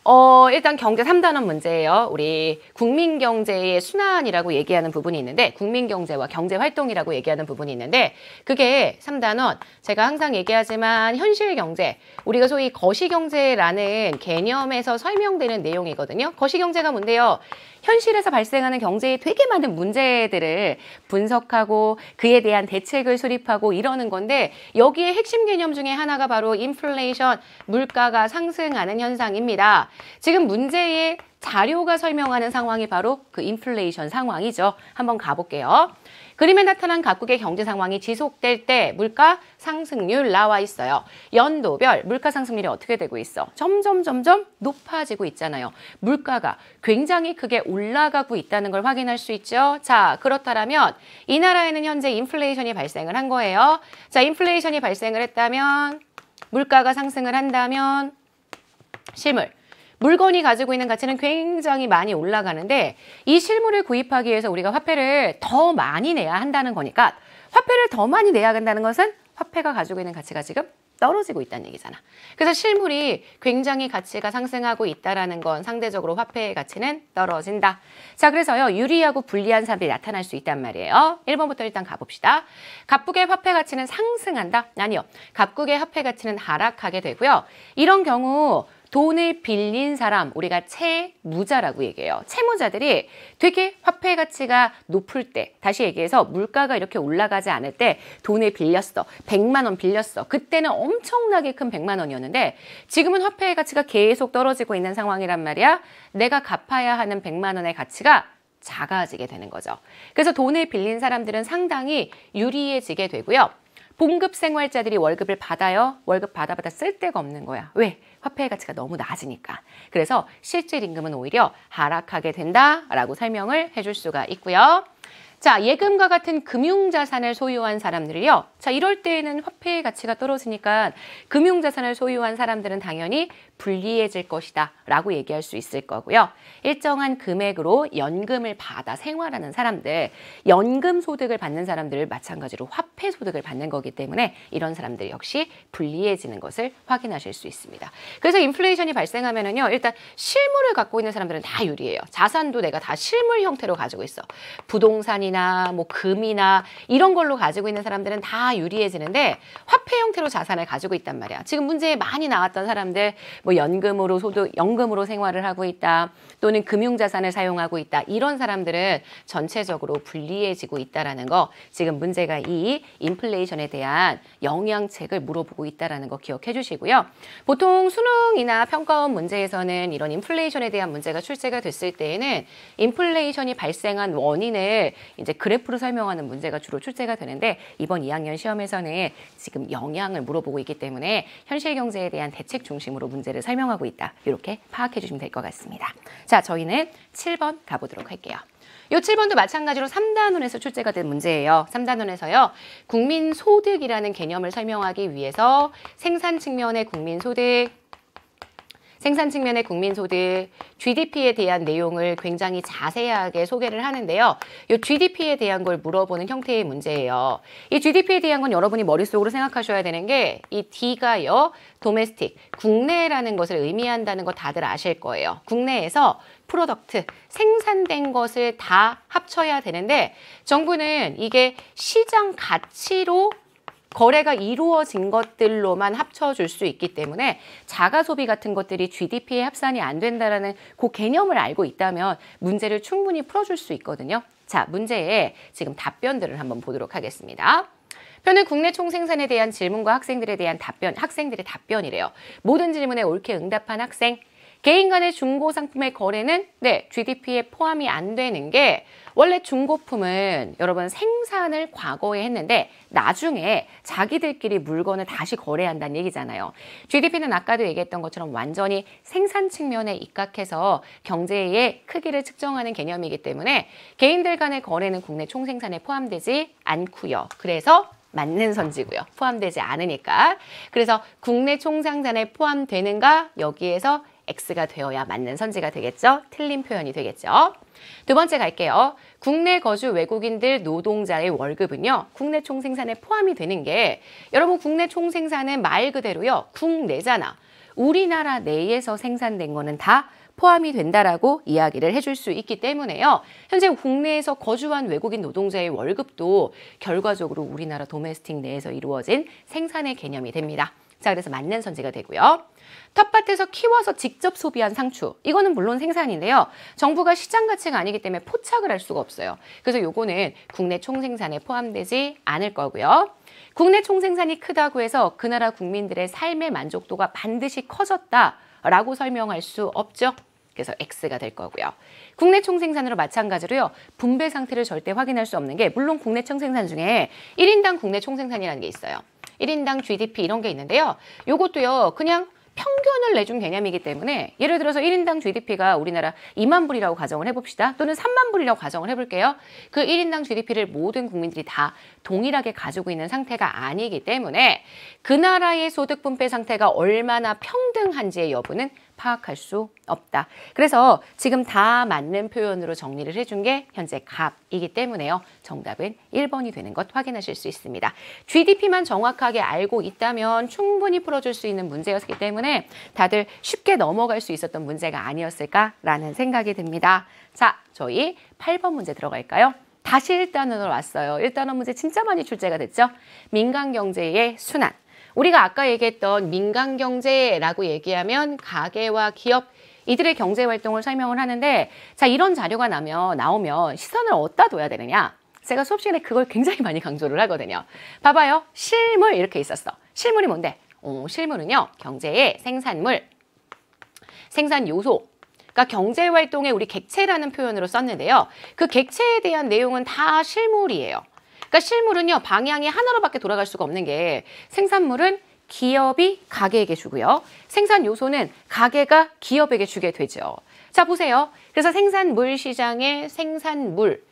어, 일단 경제 삼단원 문제예요. 우리 국민 경제의 순환이라고 얘기하는 부분이 있는데 국민 경제와 경제 활동이라고 얘기하는 부분이 있는데 그게 삼단원 제가 항상 얘기하지만 현실 경제 우리가 소위 거시 경제라는 개념에서 설명되는 내용이거든요. 거시 경제가 뭔데요? 현실에서 발생하는 경제의 되게 많은 문제들을 분석하고 그에 대한 대책을 수립하고 이러는 건데 여기에 핵심 개념 중에 하나가 바로 인플레이션, 물가가 상승하는 현상입니다. 지금 문제의 자료가 설명하는 상황이 바로 그 인플레이션 상황이죠. 한번 가볼게요. 그림에 나타난 각국의 경제 상황이 지속될 때 물가 상승률 나와 있어요. 연도별 물가 상승률이 어떻게 되고 있어? 점점 점점 높아지고 있잖아요. 물가가 굉장히 크게 올라가고 있다는 걸 확인할 수 있죠. 자, 그렇다면 이 나라에는 현재 인플레이션이 발생을 한 거예요. 자, 인플레이션이 발생을 했다면 물가가 상승을 한다면 실물 물건이 가지고 있는 가치는 굉장히 많이 올라가는데 이 실물을 구입하기 위해서 우리가 화폐를 더 많이 내야 한다는 거니까 화폐를 더 많이 내야 한다는 것은 화폐가 가지고 있는 가치가 지금 떨어지고 있다는 얘기잖아. 그래서 실물이 굉장히 가치가 상승하고 있다라는 건 상대적으로 화폐의 가치는 떨어진다. 자, 그래서요. 유리하고 불리한 사람들이 나타날 수 있단 말이에요. 1번부터 일단 가봅시다. 갑국의 화폐 가치는 상승한다? 아니요. 갑국의 화폐 가치는 하락하게 되고요. 이런 경우 돈을 빌린 사람 우리가 채무자라고 얘기해요. 채무자들이 되게 화폐 가치가 높을 때 다시 얘기해서 물가가 이렇게 올라가지 않을 때 돈을 빌렸어. 100만 원 빌렸어. 그때는 엄청나게 큰 100만 원이었는데 지금은 화폐 가치가 계속 떨어지고 있는 상황이란 말이야. 내가 갚아야 하는 100만 원의 가치가 작아지게 되는 거죠. 그래서 돈을 빌린 사람들은 상당히 유리해지게 되고요. 봉급 생활자들이 월급을 받아요. 월급 받아 받아 쓸 데가 없는 거야. 왜? 화폐의 가치가 너무 낮으니까. 그래서 실질 임금은 오히려 하락하게 된다라고 설명을 해줄 수가 있고요. 자, 예금과 같은 금융자산을 소유한 사람들이요. 자, 이럴 때에는 화폐의 가치가 떨어지니까 금융자산을 소유한 사람들은 당연히 불리해질 것이다 라고 얘기할 수 있을 거고요. 일정한 금액으로 연금을 받아 생활하는 사람들, 연금 소득을 받는 사람들을 마찬가지로 화폐 소득을 받는 거기 때문에 이런 사람들 역시 불리해지는 것을 확인하실 수 있습니다. 그래서 인플레이션이 발생하면은요. 일단 실물을 갖고 있는 사람들은 다 유리해요. 자산도 내가 다 실물 형태로 가지고 있어. 부동산이나 뭐 금이나 이런 걸로 가지고 있는 사람들은 다 유리해지는데 화폐 형태로 자산을 가지고 있단 말이야. 지금 문제에 많이 나왔던 사람들 뭐 연금으로 소득 연금으로 생활을 하고 있다 또는 금융 자산을 사용하고 있다 이런 사람들은 전체적으로 불리해지고 있다라는 거 지금 문제가 이 인플레이션에 대한 영향책을 물어보고 있다라는 거 기억해 주시고요. 보통 수능이나 평가원 문제에서는 이런 인플레이션에 대한 문제가 출제가 됐을 때에는 인플레이션이 발생한 원인을 이제 그래프로 설명하는 문제가 주로 출제가 되는데 이번 2학년 시험에서는 지금 영향을 물어보고 있기 때문에 현실 경제에 대한 대책 중심으로 문제를 내들을 설명하고 있다. 이렇게 파악해 주시면 될 것 같습니다. 자, 저희는 7번 가보도록 할게요. 요 7번도 마찬가지로 3단원에서 출제가 된 문제예요. 3단원에서요. 국민소득이라는 개념을 설명하기 위해서 생산 측면의 국민소득, 생산 측면의 국민소득, GDP에 대한 내용을 굉장히 자세하게 소개를 하는데요. 이 GDP에 대한 걸 물어보는 형태의 문제예요. 이 GDP에 대한 건 여러분이 머릿속으로 생각하셔야 되는 게 이 D가요, 도메스틱, 국내라는 것을 의미한다는 거 다들 아실 거예요. 국내에서 프로덕트, 생산된 것을 다 합쳐야 되는데 정부는 이게 시장 가치로 거래가 이루어진 것들로만 합쳐줄 수 있기 때문에 자가 소비 같은 것들이 GDP에 합산이 안 된다라는 그 개념을 알고 있다면 문제를 충분히 풀어줄 수 있거든요. 자, 문제에 지금 답변들을 한번 보도록 하겠습니다. 표는 국내 총생산에 대한 질문과 학생들에 대한 답변, 학생들의 답변이래요. 모든 질문에 옳게 응답한 학생 개인 간의 중고 상품의 거래는 네, GDP에 포함이 안 되는 게 원래 중고품은 여러분 생산을 과거에 했는데 나중에 자기들끼리 물건을 다시 거래한다는 얘기잖아요. GDP는 아까도 얘기했던 것처럼 완전히 생산 측면에 입각해서 경제의 크기를 측정하는 개념이기 때문에 개인들 간의 거래는 국내 총생산에 포함되지 않고요. 그래서 맞는 선지고요. 포함되지 않으니까. 그래서 국내 총생산에 포함되는가 여기에서 X가 되어야 맞는 선지가 되겠죠. 틀린 표현이 되겠죠. 두 번째 갈게요. 국내 거주 외국인들 노동자의 월급은요. 국내 총생산에 포함이 되는 게 여러분 국내 총생산은 말 그대로요. 국내잖아. 우리나라 내에서 생산된 거는 다 포함이 된다라고 이야기를 해줄 수 있기 때문에요. 현재 국내에서 거주한 외국인 노동자의 월급도 결과적으로 우리나라 도메스틱 내에서 이루어진 생산의 개념이 됩니다. 자, 그래서 만난 선지가 되고요. 텃밭에서 키워서 직접 소비한 상추. 이거는 물론 생산인데요. 정부가 시장 가치가 아니기 때문에 포착을 할 수가 없어요. 그래서 이거는 국내 총생산에 포함되지 않을 거고요. 국내 총생산이 크다고 해서 그 나라 국민들의 삶의 만족도가 반드시 커졌다라고 설명할 수 없죠. 그래서 X가 될 거고요. 국내 총생산으로 마찬가지로요. 분배 상태를 절대 확인할 수 없는 게 물론 국내 총생산 중에 1인당 국내 총생산이라는 게 있어요. 1인당 GDP 이런 게 있는데요. 요것도요. 그냥 평균을 내준 개념이기 때문에 예를 들어서 1인당 GDP가 우리나라 2만 불이라고 가정을 해봅시다. 또는 3만 불이라고 가정을 해볼게요. 그 1인당 GDP를 모든 국민들이 다 동일하게 가지고 있는 상태가 아니기 때문에 그 나라의 소득 분배 상태가 얼마나 평등한지의 여부는 파악할 수 없다. 그래서 지금 다 맞는 표현으로 정리를 해준 게 현재 갑이기 때문에요. 정답은 1번이 되는 것 확인하실 수 있습니다. GDP만 정확하게 알고 있다면 충분히 풀어줄 수 있는 문제였기 때문에 다들 쉽게 넘어갈 수 있었던 문제가 아니었을까라는 생각이 듭니다. 자, 저희 8번 문제 들어갈까요? 다시 1단원으로 왔어요. 1단원 문제 진짜 많이 출제가 됐죠? 민간경제의 순환. 우리가 아까 얘기했던 민간 경제라고 얘기하면 가계와 기업 이들의 경제 활동을 설명을 하는데 자 이런 자료가 나면 나오면 시선을 어디다 둬야 되느냐? 제가 수업 시간에 그걸 굉장히 많이 강조를 하거든요. 봐봐요. 실물 이렇게 있었어. 실물이 뭔데? 어, 실물은요. 경제의 생산물, 생산 요소, 그러니까 경제 활동의 우리 객체라는 표현으로 썼는데요. 그 객체에 대한 내용은 다 실물이에요. 그러니까 실물은요 방향이 하나로밖에 돌아갈 수가 없는 게 생산물은 기업이 가게에게 주고요. 생산 요소는 가게가 기업에게 주게 되죠. 자 보세요. 그래서 생산물 시장에 생산물을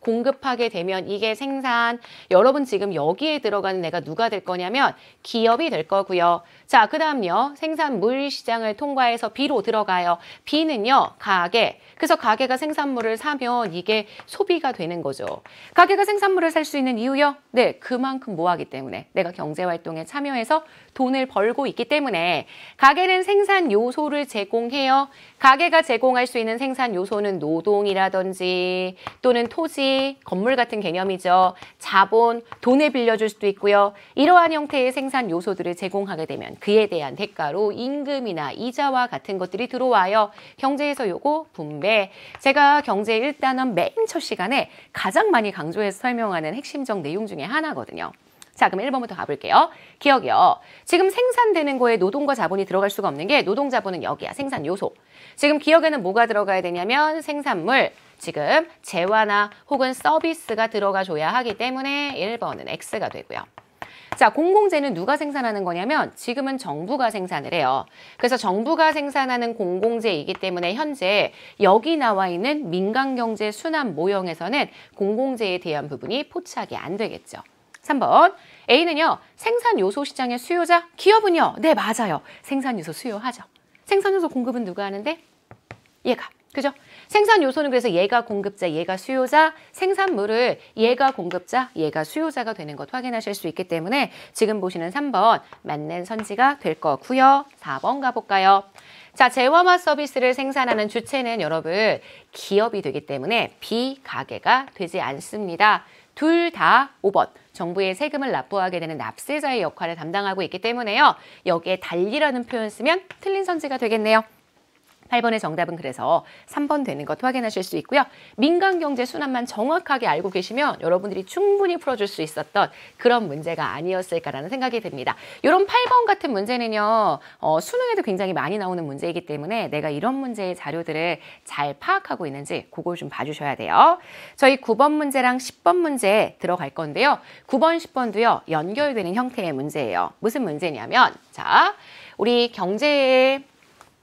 공급하게 되면 이게 생산 여러분 지금 여기에 들어가는 애가 누가 될 거냐면 기업이 될 거고요. 자, 그 다음요. 생산물 시장을 통과해서 B로 들어가요. B는요. 가게. 그래서 가게가 생산물을 사면 이게 소비가 되는 거죠. 가게가 생산물을 살 수 있는 이유요? 네, 그만큼 뭐하기 때문에 내가 경제활동에 참여해서 돈을 벌고 있기 때문에 가게는 생산 요소를 제공해요. 가게가 제공할 수 있는 생산 요소는 노동이라든지 또는 토지, 건물 같은 개념이죠. 자본, 돈을 빌려줄 수도 있고요. 이러한 형태의 생산 요소들을 제공하게 되면 그에 대한 대가로 임금이나 이자와 같은 것들이 들어와요. 경제에서 요거 분배. 제가 경제 일단원 맨 첫 시간에 가장 많이 강조해서 설명하는 핵심적 내용 중에 하나거든요. 자, 그럼 1번부터 가볼게요. 기억이요. 지금 생산되는 거에 노동과 자본이 들어갈 수가 없는 게 노동 자본은 여기야. 생산 요소. 지금 기억에는 뭐가 들어가야 되냐면 생산물, 지금 재화나 혹은 서비스가 들어가 줘야 하기 때문에 1번은 X가 되고요. 자, 공공재는 누가 생산하는 거냐면 지금은 정부가 생산을 해요. 그래서 정부가 생산하는 공공재이기 때문에 현재 여기 나와 있는 민간경제 순환 모형에서는 공공재에 대한 부분이 포착이 안 되겠죠. 3번 A는요. 생산 요소 시장의 수요자 기업은요. 네 맞아요. 생산 요소 수요하죠. 생산 요소 공급은 누가 하는데? 얘가. 그죠? 생산 요소는 그래서 얘가 공급자, 얘가 수요자, 생산물을 얘가 공급자, 얘가 수요자가 되는 것 확인하실 수 있기 때문에 지금 보시는 3번 맞는 선지가 될 거고요. 4번 가볼까요? 자, 재화와 서비스를 생산하는 주체는 여러분 기업이 되기 때문에 비가게가 되지 않습니다. 둘 다 5번. 정부의 세금을 납부하게 되는 납세자의 역할을 담당하고 있기 때문에요. 여기에 달리라는 표현 쓰면 틀린 선지가 되겠네요. 8번의 정답은 그래서 3번 되는 것 확인하실 수 있고요. 민간 경제 수납만 정확하게 알고 계시면 여러분들이 충분히 풀어줄 수 있었던 그런 문제가 아니었을까라는 생각이 듭니다. 이런 8번 같은 문제는요. 어, 수능에도 굉장히 많이 나오는 문제이기 때문에 내가 이런 문제의 자료들을 잘 파악하고 있는지 그걸 좀 봐주셔야 돼요. 저희 9번 문제랑 10번 문제 들어갈 건데요. 9번, 10번도요. 연결되는 형태의 문제예요. 무슨 문제냐면 자, 우리 경제의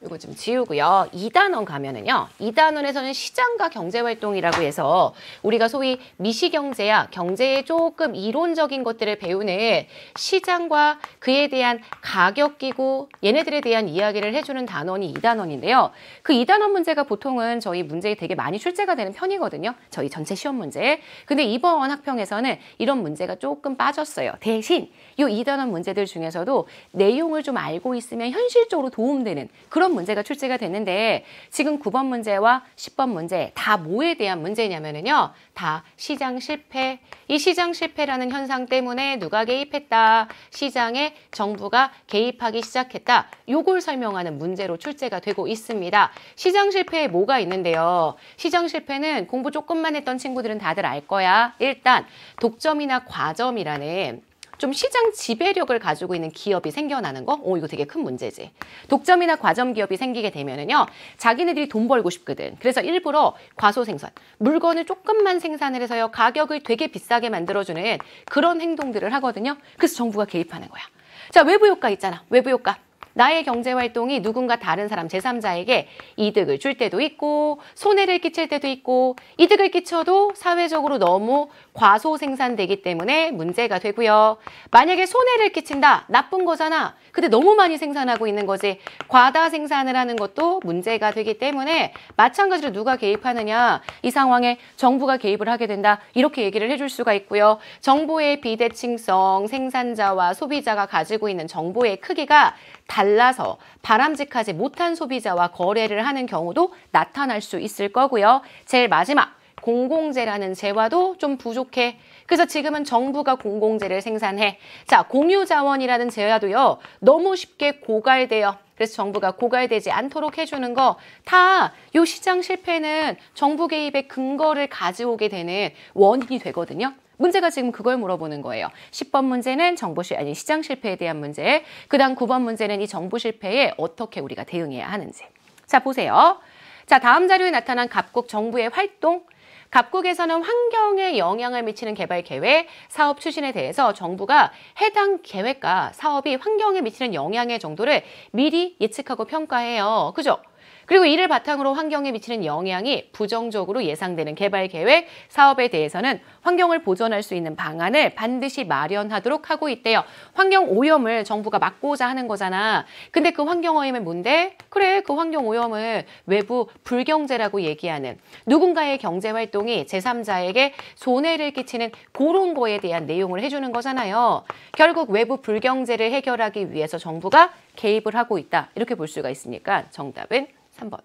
이거 좀 지우고요. 2단원 가면은요. 2단원에서는 시장과 경제활동이라고 해서 우리가 소위 미시경제야 경제에 조금 이론적인 것들을 배우는 시장과 그에 대한 가격기구 얘네들에 대한 이야기를 해주는 단원이 2단원인데요. 그 2단원 문제가 보통은 저희 문제에 되게 많이 출제가 되는 편이거든요. 저희 전체 시험 문제. 에 근데 이번 학평에서는 이런 문제가 조금 빠졌어요. 대신 이 이단원 문제들 중에서도 내용을 좀 알고 있으면 현실적으로 도움되는 그런 문제가 출제가 됐는데 지금 9번 문제와 10번 문제 다 뭐에 대한 문제냐면은요. 다 시장 실패. 이 시장 실패라는 현상 때문에 누가 개입했다. 시장에 정부가 개입하기 시작했다. 요걸 설명하는 문제로 출제가 되고 있습니다. 시장 실패에 뭐가 있는데요. 시장 실패는 공부 조금만 했던 친구들은 다들 알 거야. 일단 독점이나 과점이라는 좀 시장 지배력을 가지고 있는 기업이 생겨나는 거, 오 이거 되게 큰 문제지. 독점이나 과점 기업이 생기게 되면은요, 자기네들이 돈 벌고 싶거든. 그래서 일부러 과소 생산, 물건을 조금만 생산을 해서요, 가격을 되게 비싸게 만들어주는 그런 행동들을 하거든요. 그래서 정부가 개입하는 거야. 자, 외부 효과 있잖아. 외부 효과. 나의 경제활동이 누군가 다른 사람 제3자에게 이득을 줄 때도 있고 손해를 끼칠 때도 있고 이득을 끼쳐도 사회적으로 너무 과소생산되기 때문에 문제가 되고요. 만약에 손해를 끼친다. 나쁜 거잖아. 근데 너무 많이 생산하고 있는 거지. 과다 생산을 하는 것도 문제가 되기 때문에 마찬가지로 누가 개입하느냐. 이 상황에 정부가 개입을 하게 된다. 이렇게 얘기를 해줄 수가 있고요. 정보의 비대칭성, 생산자와 소비자가 가지고 있는 정보의 크기가 다 달라서 바람직하지 못한 소비자와 거래를 하는 경우도 나타날 수 있을 거고요. 제일 마지막 공공재라는 재화도 좀 부족해. 그래서 지금은 정부가 공공재를 생산해. 자, 공유자원이라는 재화도요. 너무 쉽게 고갈되어 그래서 정부가 고갈되지 않도록 해주는 거 다 요 시장 실패는 정부 개입의 근거를 가져오게 되는 원인이 되거든요. 문제가 지금 그걸 물어보는 거예요. 10번 문제는 정보 실 아니 시장 실패에 대한 문제. 그다음 9번 문제는 이 정보 실패에 어떻게 우리가 대응해야 하는지. 자, 보세요. 자, 다음 자료에 나타난 각국 정부의 활동 각국에서는 환경에 영향을 미치는 개발 계획, 사업 추진에 대해서 정부가 해당 계획과 사업이 환경에 미치는 영향의 정도를 미리 예측하고 평가해요. 그죠? 그리고 이를 바탕으로 환경에 미치는 영향이 부정적으로 예상되는 개발 계획, 사업에 대해서는 환경을 보존할 수 있는 방안을 반드시 마련하도록 하고 있대요. 환경 오염을 정부가 막고자 하는 거잖아. 근데 그 환경 오염의 뭔데? 그래, 그 환경 오염을 외부 불경제라고 얘기하는 누군가의 경제 활동이 제3자에게 손해를 끼치는 그런 거에 대한 내용을 해주는 거잖아요. 결국 외부 불경제를 해결하기 위해서 정부가 개입을 하고 있다. 이렇게 볼 수가 있으니까 정답은 3번.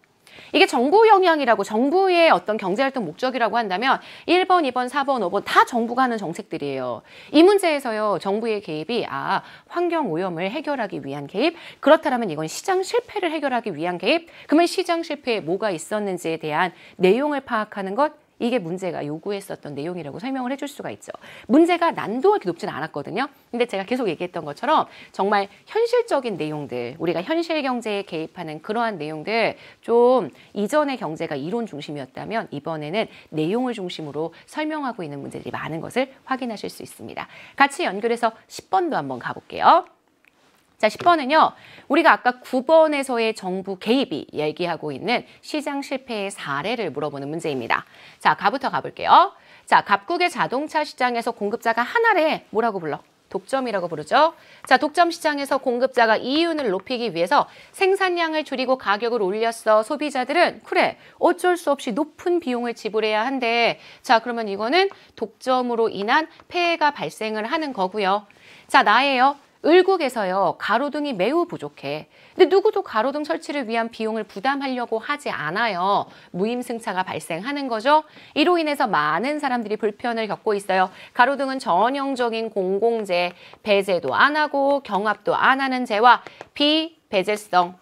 이게 정부 영향이라고 정부의 어떤 경제활동 목적이라고 한다면 1번, 2번, 4번, 5번 다 정부가 하는 정책들이에요. 이 문제에서요. 정부의 개입이 아 환경 오염을 해결하기 위한 개입 그렇다면 이건 시장 실패를 해결하기 위한 개입 그러면 시장 실패에 뭐가 있었는지에 대한 내용을 파악하는 것 이게 문제가 요구했었던 내용이라고 설명을 해줄 수가 있죠. 문제가 난도가 그렇게높지는 않았거든요. 근데 제가 계속 얘기했던 것처럼 정말 현실적인 내용들, 우리가 현실 경제에 개입하는 그러한 내용들 좀 이전의 경제가 이론 중심이었다면 이번에는 내용을 중심으로 설명하고 있는 문제들이 많은 것을 확인하실 수 있습니다. 같이 연결해서 10번도 한번 가볼게요. 자, 10번은요. 우리가 아까 9번에서의 정부 개입이 얘기하고 있는 시장 실패의 사례를 물어보는 문제입니다. 자, 가부터 가볼게요. 자, 각국의 자동차 시장에서 공급자가 하나를 뭐라고 불러? 독점이라고 부르죠. 자, 독점 시장에서 공급자가 이윤을 높이기 위해서 생산량을 줄이고 가격을 올렸어. 소비자들은 그래, 어쩔 수 없이 높은 비용을 지불해야 한대 자, 그러면 이거는 독점으로 인한 폐해가 발생을 하는 거고요. 자, 나예요. 을국에서요 가로등이 매우 부족해 근데 누구도 가로등 설치를 위한 비용을 부담하려고 하지 않아요 무임승차가 발생하는 거죠 이로 인해서 많은 사람들이 불편을 겪고 있어요 가로등은 전형적인 공공재 배제도 안 하고 경합도 안 하는 재와 비배제성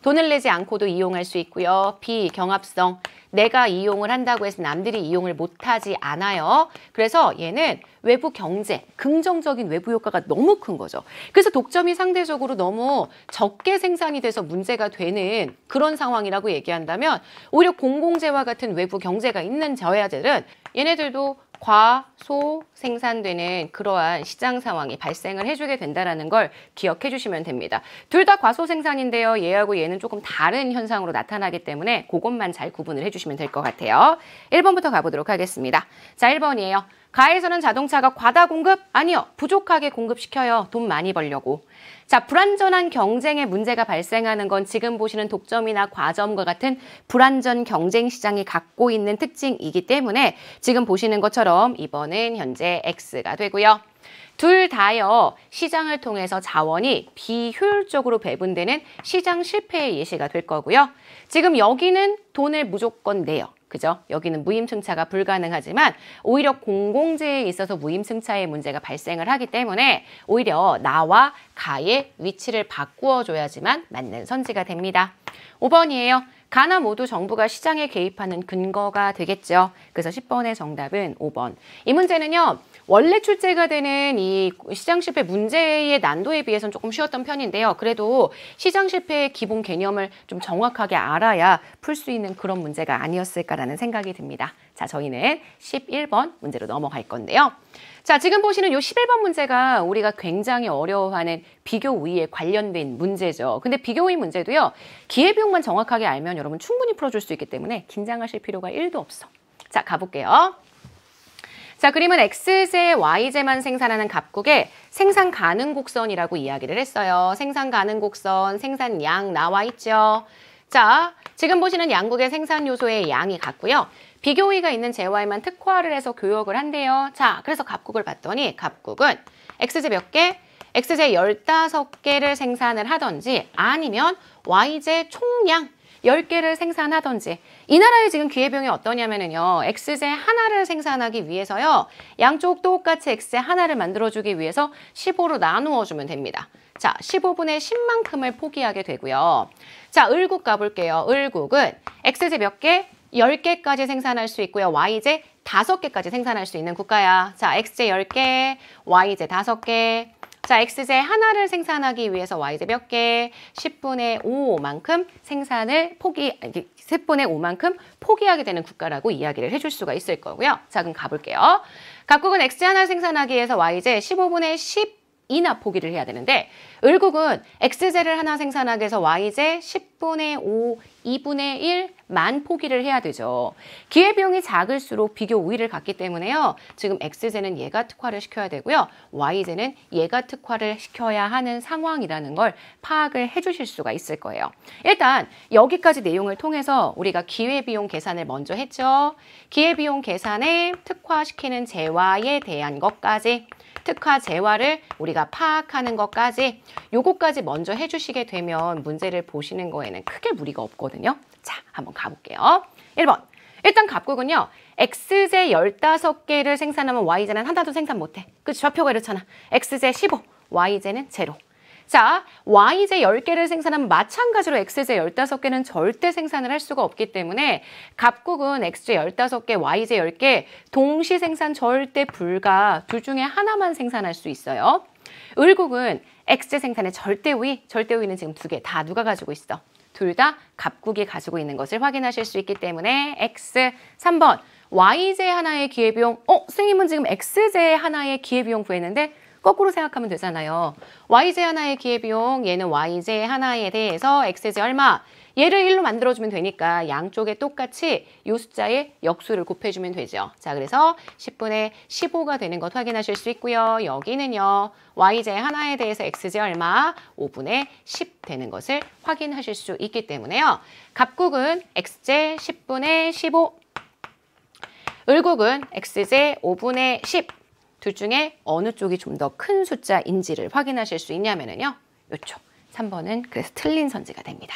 돈을 내지 않고도 이용할 수 있고요 비경합성 내가 이용을 한다고 해서 남들이 이용을 못하지 않아요. 그래서 얘는 외부 경제, 긍정적인 외부 효과가 너무 큰 거죠. 그래서 독점이 상대적으로 너무 적게 생산이 돼서 문제가 되는 그런 상황이라고 얘기한다면 오히려 공공재와 같은 외부 경제가 있는 저야들은 얘네들도 과소 생산되는 그러한 시장 상황이 발생을 해주게 된다는 걸 기억해 주시면 됩니다. 둘 다 과소 생산인데요. 얘하고 얘는 조금 다른 현상으로 나타나기 때문에 그것만 잘 구분을 해주시면 될 것 같아요. 1번부터 가보도록 하겠습니다. 자, 1번이에요. 가에서는 자동차가 과다 공급? 아니요. 부족하게 공급시켜요. 돈 많이 벌려고. 자, 불안전한 경쟁의 문제가 발생하는 건 지금 보시는 독점이나 과점과 같은 불안전 경쟁 시장이 갖고 있는 특징이기 때문에 지금 보시는 것처럼 이번엔 현재 X가 되고요. 둘 다요 시장을 통해서 자원이 비효율적으로 배분되는 시장 실패의 예시가 될 거고요. 지금 여기는 돈을 무조건 내요. 그죠? 여기는 무임승차가 불가능하지만 오히려 공공재에 있어서 무임승차의 문제가 발생을 하기 때문에 오히려 나와 가의 위치를 바꾸어 줘야지만 맞는 선지가 됩니다. 5번이에요. 가나 모두 정부가 시장에 개입하는 근거가 되겠죠. 그래서 10번의 정답은 5번. 이 문제는요. 원래 출제가 되는 이 시장 실패 문제의 난도에 비해서는 조금 쉬웠던 편인데요. 그래도 시장 실패의 기본 개념을 좀 정확하게 알아야 풀 수 있는 그런 문제가 아니었을까라는 생각이 듭니다. 자, 저희는 11번 문제로 넘어갈 건데요. 자, 지금 보시는 요 11번 문제가 우리가 굉장히 어려워하는 비교 우위에 관련된 문제죠. 근데 비교 우위 문제도요. 기회비용만 정확하게 알면 여러분 충분히 풀어줄 수 있기 때문에 긴장하실 필요가 1도 없어. 자, 가볼게요. 자, 그림은 X제, Y제만 생산하는 각국의 생산 가능 곡선이라고 이야기를 했어요. 생산 가능 곡선, 생산 양 나와 있죠. 자, 지금 보시는 양국의 생산 요소의 양이 같고요. 비교의가 있는 JY만 특화를 해서 교역을 한대요. 자, 그래서 갑국을 봤더니 갑국은 X제 몇 개? X제 열다섯 개를 생산을 하던지 아니면 Y제 총량 열개를 생산하던지 이 나라의 지금 기회병이 어떠냐면요. 엑스제 하나를 생산하기 위해서요. 양쪽 똑같이 엑스제 하나를 만들어주기 위해서 15로 나누어주면 됩니다. 자, 15분의 10만큼을 포기하게 되고요. 자, 을국 가볼게요. 을국은 엑스제 몇 개? 10개까지 생산할 수 있고요. Y제 5개까지 생산할 수 있는 국가야. 자, X제 10개, Y제 5개. 자, X제 하나를 생산하기 위해서 Y제 몇 개? 10분의 5만큼 생산을 포기, 세폰의 오만큼 포기하게 되는 국가라고 이야기를 해줄 수가 있을 거고요. 자 그럼 가볼게요. 각국은 X제 하나 생산하기 위해서 Y제 15분의 10 이나 포기를 해야 되는데 을국은 X제를 하나 생산하기 위해서 Y제 10분의 5, 2분의 1, 만 포기를 해야 되죠. 기회비용이 작을수록 비교 우위를 갖기 때문에요. 지금 X제는 얘가 특화를 시켜야 되고요. Y제는 얘가 특화를 시켜야 하는 상황이라는 걸 파악을 해주실 수가 있을 거예요. 일단 여기까지 내용을 통해서 우리가 기회비용 계산을 먼저 했죠. 기회비용 계산에 특화시키는 재화에 대한 것까지 특화 재화를 우리가 파악하는 것까지 요거까지 먼저 해주시게 되면 문제를 보시는 거에는 크게 무리가 없거든요. 자, 한번 가볼게요. 1번. 일단 갑구군요 X제 15개를 생산하면 Y제는 하나도 생산 못해. 그 좌표가 이렇잖아. X제 15, Y제는 제로. 자, Y제 10개를 생산하면 마찬가지로 X제 15개는 절대 생산을 할 수가 없기 때문에 갑국은 X제 15개, Y제 10개 동시 생산 절대 불가 둘 중에 하나만 생산할 수 있어요. 을국은 X제 생산의 절대 우위, 절대 우위는 지금 두 개 다 누가 가지고 있어? 둘 다 갑국이 가지고 있는 것을 확인하실 수 있기 때문에 X 3번 Y제 하나의 기회비용 어? 선생님은 지금 X제 하나의 기회비용 구했는데 거꾸로 생각하면 되잖아요. YJ 하나의 기회비용, 얘는 YJ 하나에 대해서 X제 얼마, 얘를 1로 만들어주면 되니까 양쪽에 똑같이 이 숫자의 역수를 곱해주면 되죠. 자, 그래서 10분의 15가 되는 것 확인하실 수 있고요. 여기는요. yj 하나에 대해서 xj 얼마 5분의 10 되는 것을 확인하실 수 있기 때문에요. 갑국은 xj 10분의 15, 을국은 xj 5분의 10, 둘 중에 어느 쪽이 좀 더 큰 숫자인지를 확인하실 수 있냐면요. 요쪽 3번은 그래서 틀린 선지가 됩니다.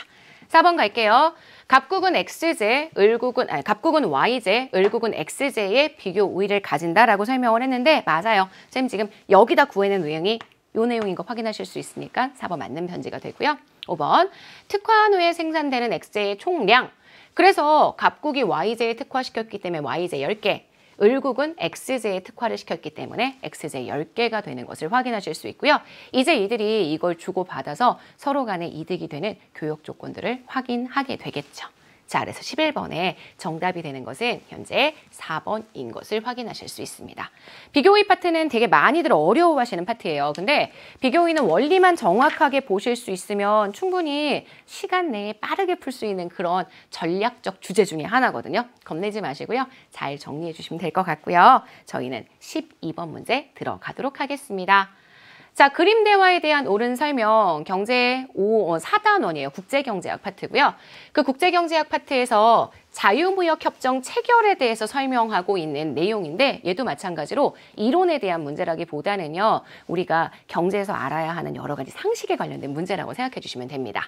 4번 갈게요. 갑국은 x 제 을국은 아니 갑국은 y 제 을국은 x 제의 비교 우위를 가진다라고 설명을 했는데 맞아요. 쌤 지금 여기다 구해낸 내용이 요 내용인 거 확인하실 수 있으니까 4번 맞는 편지가 되고요. 5번 특화한 후에 생산되는 x 제의 총량 그래서 갑국이 YJ에 특화시켰기 때문에 YJ 10개 을국은 XJ에 특화를 시켰기 때문에 XJ 10개가 되는 것을 확인하실 수 있고요. 이제 이들이 이걸 주고받아서 서로 간에 이득이 되는 교역 조건들을 확인하게 되겠죠. 자, 그래서 11번에 정답이 되는 것은 현재 4번인 것을 확인하실 수 있습니다. 비교의 파트는 되게 많이들 어려워하시는 파트예요. 근데 비교의는 원리만 정확하게 보실 수 있으면 충분히 시간 내에 빠르게 풀 수 있는 그런 전략적 주제 중에 하나거든요. 겁내지 마시고요. 잘 정리해 주시면 될 것 같고요. 저희는 12번 문제 들어가도록 하겠습니다. 자, 그림 대화에 대한 옳은 설명 경제 5 4단원이에요. 어, 국제경제학 파트고요. 그 국제경제학 파트에서 자유무역협정 체결에 대해서 설명하고 있는 내용인데 얘도 마찬가지로 이론에 대한 문제라기보다는요. 우리가 경제에서 알아야 하는 여러 가지 상식에 관련된 문제라고 생각해 주시면 됩니다.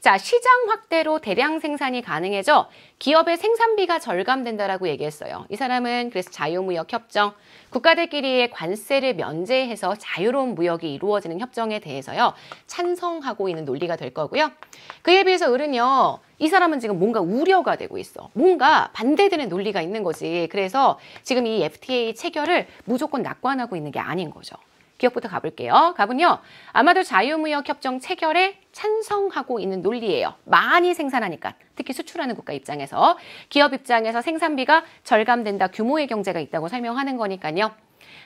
자, 시장 확대로 대량 생산이 가능해져 기업의 생산비가 절감된다라고 얘기했어요. 이 사람은 그래서 자유무역협정, 국가들끼리의 관세를 면제해서 자유로운 무역이 이루어지는 협정에 대해서요. 찬성하고 있는 논리가 될 거고요. 그에 비해서 을은요. 이 사람은 지금 뭔가 우려가 되고 있어. 뭔가 반대되는 논리가 있는 거지. 그래서 지금 이 FTA 체결을 무조건 낙관하고 있는 게 아닌 거죠. 기업부터 가볼게요. 갑은요. 아마도 자유무역협정 체결에 찬성하고 있는 논리예요. 많이 생산하니까. 특히 수출하는 국가 입장에서. 기업 입장에서 생산비가 절감된다. 규모의 경제가 있다고 설명하는 거니까요.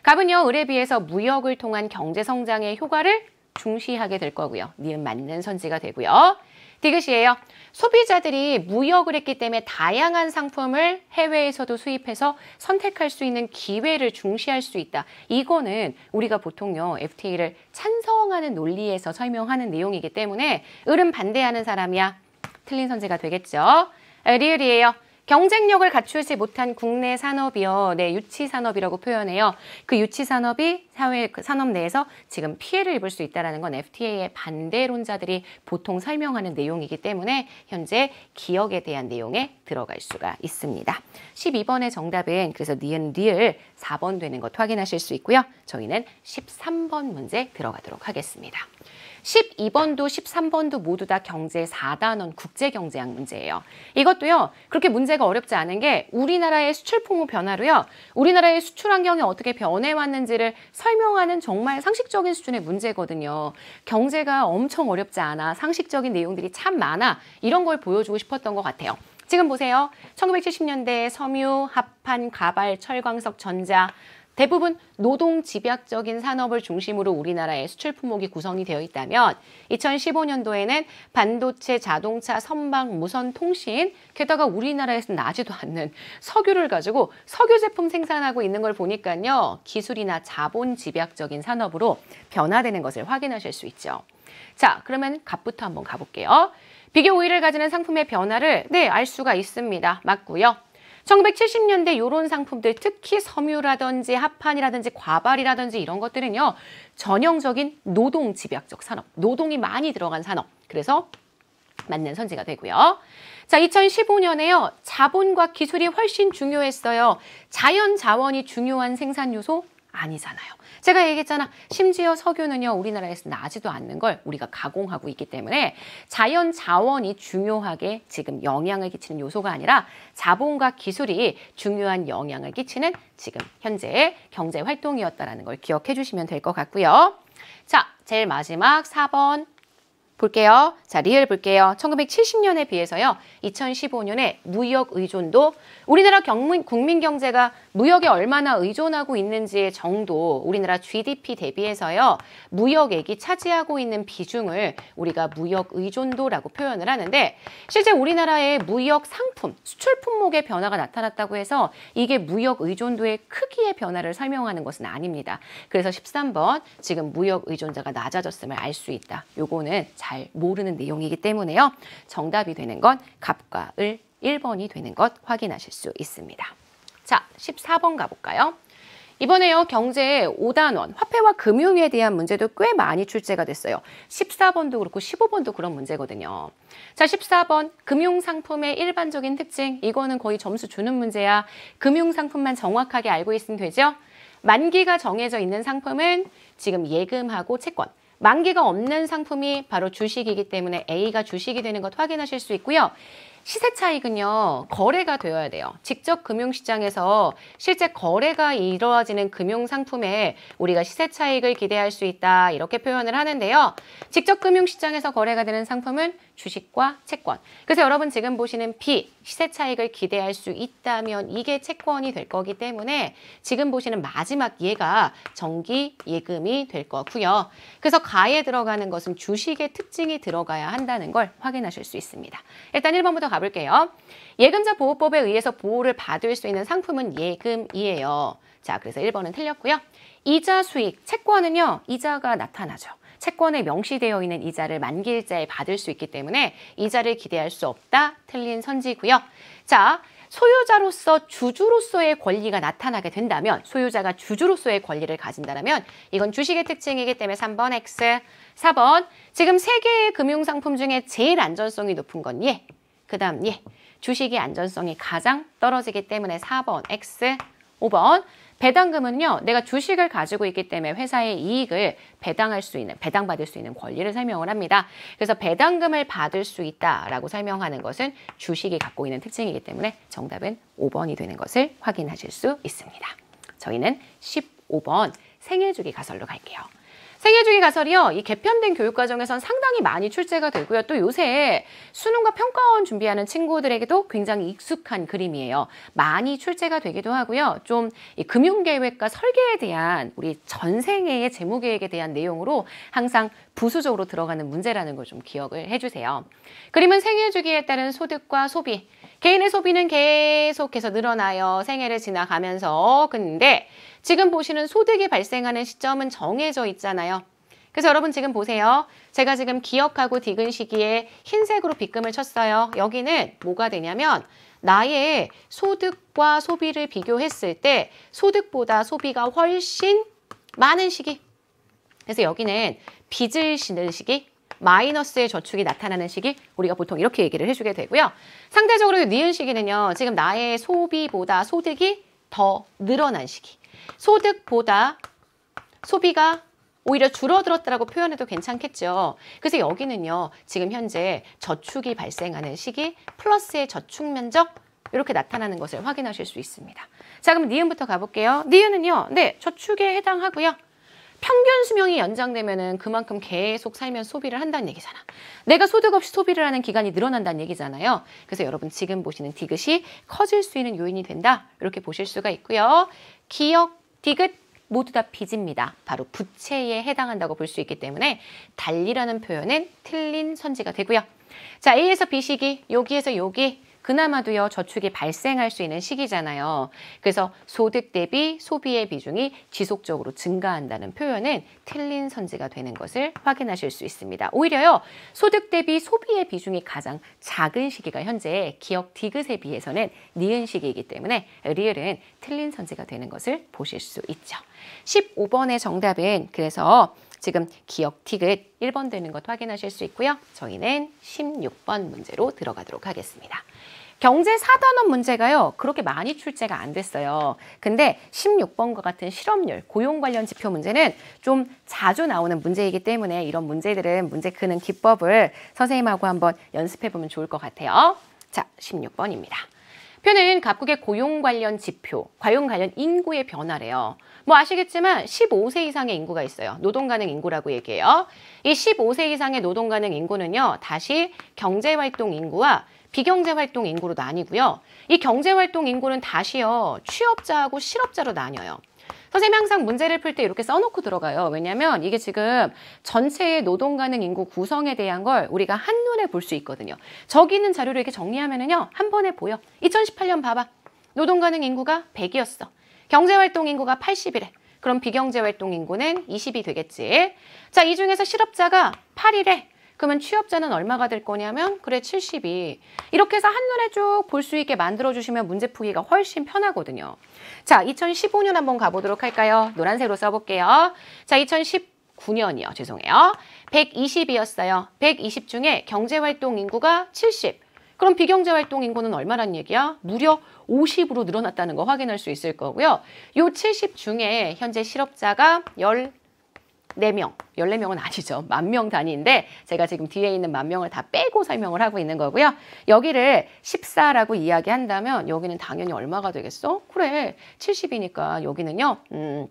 갑은요. 을에 비해서 무역을 통한 경제 성장의 효과를 중시하게 될 거고요. 니은 맞는 선지가 되고요. 디귿이에요. 소비자들이 무역을 했기 때문에 다양한 상품을 해외에서도 수입해서 선택할 수 있는 기회를 중시할 수 있다. 이거는 우리가 보통요 FTA를 찬성하는 논리에서 설명하는 내용이기 때문에 을은 반대하는 사람이야. 틀린 선제가 되겠죠. 아, 리을이에요. 경쟁력을 갖추지 못한 국내 산업이요. 네, 유치 산업이라고 표현해요. 그 유치 산업이 사회 그 산업 내에서 지금 피해를 입을 수 있다는 건 FTA의 반대론자들이 보통 설명하는 내용이기 때문에 현재 기억에 대한 내용에 들어갈 수가 있습니다. 12번의 정답은 그래서 니은 리을 4번 되는 것 확인하실 수 있고요. 저희는 13번 문제 들어가도록 하겠습니다. 12번도 13번도 모두 다 경제 4단원 국제경제학 문제예요. 이것도요. 그렇게 문제가 어렵지 않은 게 우리나라의 수출 품목 변화로요. 우리나라의 수출 환경이 어떻게 변해왔는지를 설명하는 정말 상식적인 수준의 문제거든요. 경제가 엄청 어렵지 않아 상식적인 내용들이 참 많아 이런 걸 보여주고 싶었던 것 같아요. 지금 보세요. 1970년대 섬유, 합판, 가발, 철광석, 전자 대부분 노동 집약적인 산업을 중심으로 우리나라의 수출 품목이 구성이 되어 있다면 2015년도에는 반도체, 자동차, 선박, 무선, 통신 게다가 우리나라에서 나지도 않는 석유를 가지고 석유 제품 생산하고 있는 걸 보니까요. 기술이나 자본 집약적인 산업으로 변화되는 것을 확인하실 수 있죠. 자, 그러면 값부터 한번 가볼게요. 비교 우위를 가지는 상품의 변화를 네, 알 수가 있습니다. 맞고요. 1970년대 이런 상품들 특히 섬유라든지 합판이라든지 과발이라든지 이런 것들은요. 전형적인 노동 집약적 산업, 노동이 많이 들어간 산업. 그래서 맞는 선지가 되고요. 자, 2015년에요. 자본과 기술이 훨씬 중요했어요. 자연 자원이 중요한 생산 요소 아니잖아요. 제가 얘기했잖아. 심지어 석유는요. 우리나라에서 나지도 않는 걸 우리가 가공하고 있기 때문에 자연 자원이 중요하게 지금 영향을 끼치는 요소가 아니라 자본과 기술이 중요한 영향을 끼치는 지금 현재의 경제 활동이었다라는 걸 기억해 주시면 될 것 같고요. 자, 제일 마지막 4번 볼게요. 자, 리을 볼게요. 1970년에 비해서요. 2015년에 무역 의존도 우리나라 경문, 국민 경제가 무역에 얼마나 의존하고 있는지의 정도 우리나라 GDP 대비해서요. 무역액이 차지하고 있는 비중을 우리가 무역 의존도라고 표현을 하는데 실제 우리나라의 무역 상품, 수출 품목의 변화가 나타났다고 해서 이게 무역 의존도의 크기의 변화를 설명하는 것은 아닙니다. 그래서 13번 지금 무역 의존자가 낮아졌음을 알 수 있다. 요거는 잘 모르는 내용이기 때문에요. 정답이 되는 건 갑과 을 1번이 되는 것 확인하실 수 있습니다. 자, 14번 가볼까요? 이번에요 경제의 5단원 화폐와 금융에 대한 문제도 꽤 많이 출제가 됐어요. 14번도 그렇고 15번도 그런 문제거든요. 자 14번 금융상품의 일반적인 특징 이거는 거의 점수 주는 문제야. 금융상품만 정확하게 알고 있으면 되죠. 만기가 정해져 있는 상품은 지금 예금하고 채권 만기가 없는 상품이 바로 주식이기 때문에 A가 주식이 되는 것 확인하실 수 있고요. 시세 차익은요 거래가 되어야 돼요 직접 금융시장에서 실제 거래가 이루어지는 금융상품에 우리가 시세 차익을 기대할 수 있다 이렇게 표현을 하는데요 직접 금융시장에서 거래가 되는 상품은 주식과 채권. 그래서 여러분 지금 보시는 P, 시세 차익을 기대할 수 있다면 이게 채권이 될 거기 때문에 지금 보시는 마지막 예가 정기 예금이 될 거고요. 그래서 가에 들어가는 것은 주식의 특징이 들어가야 한다는 걸 확인하실 수 있습니다. 일단 1번부터 가볼게요. 예금자 보호법에 의해서 보호를 받을 수 있는 상품은 예금이에요. 자, 그래서 1번은 틀렸고요. 이자 수익, 채권은요, 이자가 나타나죠. 채권에 명시되어 있는 이자를 만기일자에 받을 수 있기 때문에 이자를 기대할 수 없다. 틀린 선지고요. 자, 소유자로서 주주로서의 권리가 나타나게 된다면 소유자가 주주로서의 권리를 가진다면 이건 주식의 특징이기 때문에 3번 X, 4번 지금 세개의 금융상품 중에 제일 안전성이 높은 건 예, 그 다음 예, 주식의 안전성이 가장 떨어지기 때문에 4번 X, 5번 배당금은요, 내가 주식을 가지고 있기 때문에 회사의 이익을 배당할 수 있는, 배당받을 수 있는 권리를 설명을 합니다. 그래서 배당금을 받을 수 있다라고 설명하는 것은 주식이 갖고 있는 특징이기 때문에 정답은 5번이 되는 것을 확인하실 수 있습니다. 저희는 15번 생일주기 가설로 갈게요. 생애주기 가설이요. 이 개편된 교육과정에선 상당히 많이 출제가 되고요. 또 요새 수능과 평가원 준비하는 친구들에게도 굉장히 익숙한 그림이에요. 많이 출제가 되기도 하고요. 좀 이 금융계획과 설계에 대한 우리 전생애의 재무계획에 대한 내용으로 항상 부수적으로 들어가는 문제라는 걸 좀 기억을 해주세요. 그림은 생애 주기에 따른 소득과 소비, 개인의 소비는 계속해서 늘어나요. 생애를 지나가면서. 근데 지금 보시는 소득이 발생하는 시점은 정해져 있잖아요. 그래서 여러분 지금 보세요. 제가 지금 기억하고 디귿 시기에 흰색으로 빗금을 쳤어요. 여기는 뭐가 되냐면 나의 소득과 소비를 비교했을 때 소득보다 소비가 훨씬 많은 시기. 그래서 여기는 빚을 지는 시기, 마이너스의 저축이 나타나는 시기 우리가 보통 이렇게 얘기를 해주게 되고요. 상대적으로 니은 시기는요. 지금 나의 소비보다 소득이 더 늘어난 시기. 소득보다 소비가 오히려 줄어들었다라고 표현해도 괜찮겠죠. 그래서 여기는요. 지금 현재 저축이 발생하는 시기 플러스의 저축 면적 이렇게 나타나는 것을 확인하실 수 있습니다. 자 그럼 니은부터 가볼게요. 니은은요. 네 저축에 해당하고요. 평균 수명이 연장되면은 그만큼 계속 살면 소비를 한다는 얘기잖아. 내가 소득 없이 소비를 하는 기간이 늘어난다는 얘기잖아요. 그래서 여러분 지금 보시는 디귿이 커질 수 있는 요인이 된다. 이렇게 보실 수가 있고요. 기억, 디귿 모두 다 빚입니다. 바로 부채에 해당한다고 볼 수 있기 때문에 달리라는 표현은 틀린 선지가 되고요. 자, A에서 B시기, 여기에서 여기 그나마도요 저축이 발생할 수 있는 시기잖아요. 그래서 소득 대비 소비의 비중이 지속적으로 증가한다는 표현은 틀린 선지가 되는 것을 확인하실 수 있습니다. 오히려요 소득 대비 소비의 비중이 가장 작은 시기가 현재 기억 디귿에 비해서는 니은 시기이기 때문에 리을은 틀린 선지가 되는 것을 보실 수 있죠. 15번의 정답은 그래서 지금 기억 티귿 1번 되는 것 확인하실 수 있고요. 저희는 16번 문제로 들어가도록 하겠습니다. 경제 사단원 문제가요. 그렇게 많이 출제가 안 됐어요. 근데 16번과 같은 실업률, 고용 관련 지표 문제는 좀 자주 나오는 문제이기 때문에 이런 문제들은 문제 크는 기법을 선생님하고 한번 연습해 보면 좋을 것 같아요. 자, 16번입니다. 표는 각국의 고용 관련 지표, 과용 관련 인구의 변화래요. 뭐 아시겠지만 15세 이상의 인구가 있어요. 노동 가능 인구라고 얘기해요. 이 15세 이상의 노동 가능 인구는요. 다시 경제 활동 인구와 비경제 활동 인구로 나뉘고요. 이 경제 활동 인구는 다시요. 취업자하고 실업자로 나뉘어요. 선생님 항상 문제를 풀 때 이렇게 써놓고 들어가요. 왜냐하면 이게 지금 전체의 노동 가능 인구 구성에 대한 걸 우리가 한눈에 볼 수 있거든요. 저기 있는 자료를 이렇게 정리하면은요. 한 번에 보여. 2018년 봐봐. 노동 가능 인구가 100이었어. 경제활동 인구가 80이래. 그럼 비경제활동 인구는 20이 되겠지. 자, 이 중에서 실업자가 8이래. 그러면 취업자는 얼마가 될 거냐면 그래 72. 이렇게 해서 한눈에 쭉 볼 수 있게 만들어주시면 문제 풀기가 훨씬 편하거든요. 자 2015년 한번 가보도록 할까요? 노란색으로 써볼게요. 자 2019년이요. 죄송해요. 120이었어요. 120 중에 경제활동 인구가 70. 그럼 비경제활동 인구는 얼마란 얘기야? 무려 50으로 늘어났다는 거 확인할 수 있을 거고요. 요 70 중에 현재 실업자가 1 네명 열네 명은 아니죠. 만 명 단위인데 제가 지금 뒤에 있는 만 명을 다 빼고 설명을 하고 있는 거고요. 여기를 십사라고 이야기한다면 여기는 당연히 얼마가 되겠어? 그래, 칠십이니까 여기는요. 음,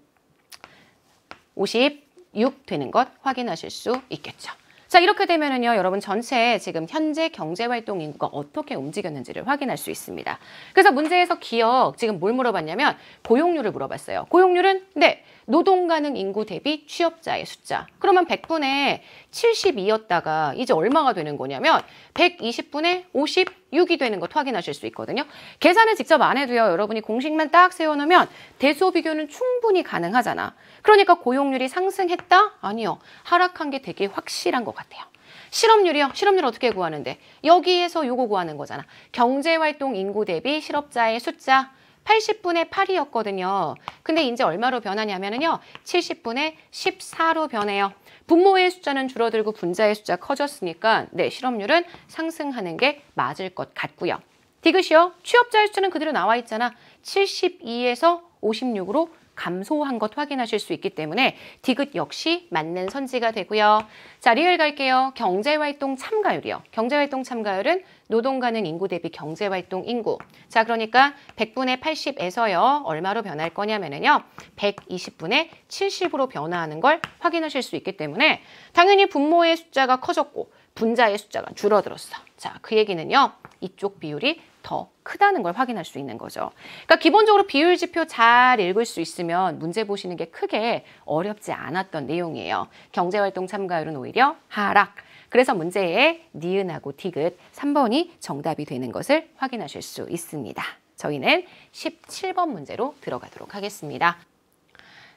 오십육 되는 것 확인하실 수 있겠죠. 자 이렇게 되면은요 여러분 전체 지금 현재 경제활동 인구가 어떻게 움직였는지를 확인할 수 있습니다. 그래서 문제에서 기억 지금 뭘 물어봤냐면 고용률을 물어봤어요. 고용률은 네 노동 가능 인구 대비 취업자의 숫자. 그러면 100분에 72였다가 이제 얼마가 되는 거냐면 120분에 56이 되는 것 확인하실 수 있거든요. 계산을 직접 안 해도요. 여러분이 공식만 딱 세워놓으면 대소 비교는 충분히 가능하잖아. 그러니까 고용률이 상승했다? 아니요. 하락한 게 되게 확실한 것 같아요. 실업률이요? 실업률 어떻게 구하는데? 여기에서 요거 구하는 거잖아. 경제활동 인구 대비 실업자의 숫자. 80분의 8이었거든요. 근데 이제 얼마로 변하냐면요. 70분의 14로 변해요. 분모의 숫자는 줄어들고 분자의 숫자 커졌으니까 네, 실업률은 상승하는 게 맞을 것 같고요. 디귿이요. 취업자 의숫자는 그대로 나와 있잖아. 72에서 56으로 감소한 것 확인하실 수 있기 때문에 디귿 역시 맞는 선지가 되고요. 자, 리을 갈게요. 경제활동 참가율이요. 경제활동 참가율은 노동 가능 인구 대비 경제활동 인구. 자, 그러니까 100분의 80에서요. 얼마로 변할 거냐면은요. 120분의 70으로 변화하는 걸 확인하실 수 있기 때문에 당연히 분모의 숫자가 커졌고 분자의 숫자가 줄어들었어. 자, 그 얘기는요. 이쪽 비율이 더 크다는 걸 확인할 수 있는 거죠. 그러니까 기본적으로 비율 지표 잘 읽을 수 있으면 문제 보시는 게 크게 어렵지 않았던 내용이에요. 경제활동 참가율은 오히려 하락. 그래서 문제에 니은하고 디귿 3번이 정답이 되는 것을 확인하실 수 있습니다. 저희는 17번 문제로 들어가도록 하겠습니다.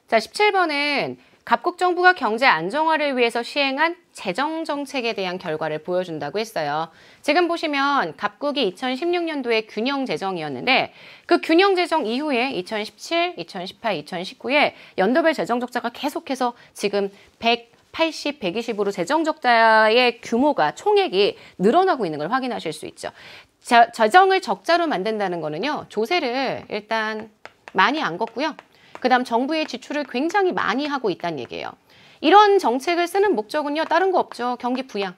자, 17번은 각국 정부가 경제 안정화를 위해서 시행한 재정 정책에 대한 결과를 보여준다고 했어요. 지금 보시면 각국이 2016년도에 균형 재정이었는데 그 균형 재정 이후에 2017, 2018, 2019에 연도별 재정 적자가 계속해서 지금 100 80, 120으로 재정 적자의 규모가 총액이 늘어나고 있는 걸 확인하실 수 있죠. 자, 재정을 적자로 만든다는 거는요. 조세를 일단 많이 안 걷고요. 그다음 정부의 지출을 굉장히 많이 하고 있다는 얘기예요. 이런 정책을 쓰는 목적은요. 다른 거 없죠. 경기 부양.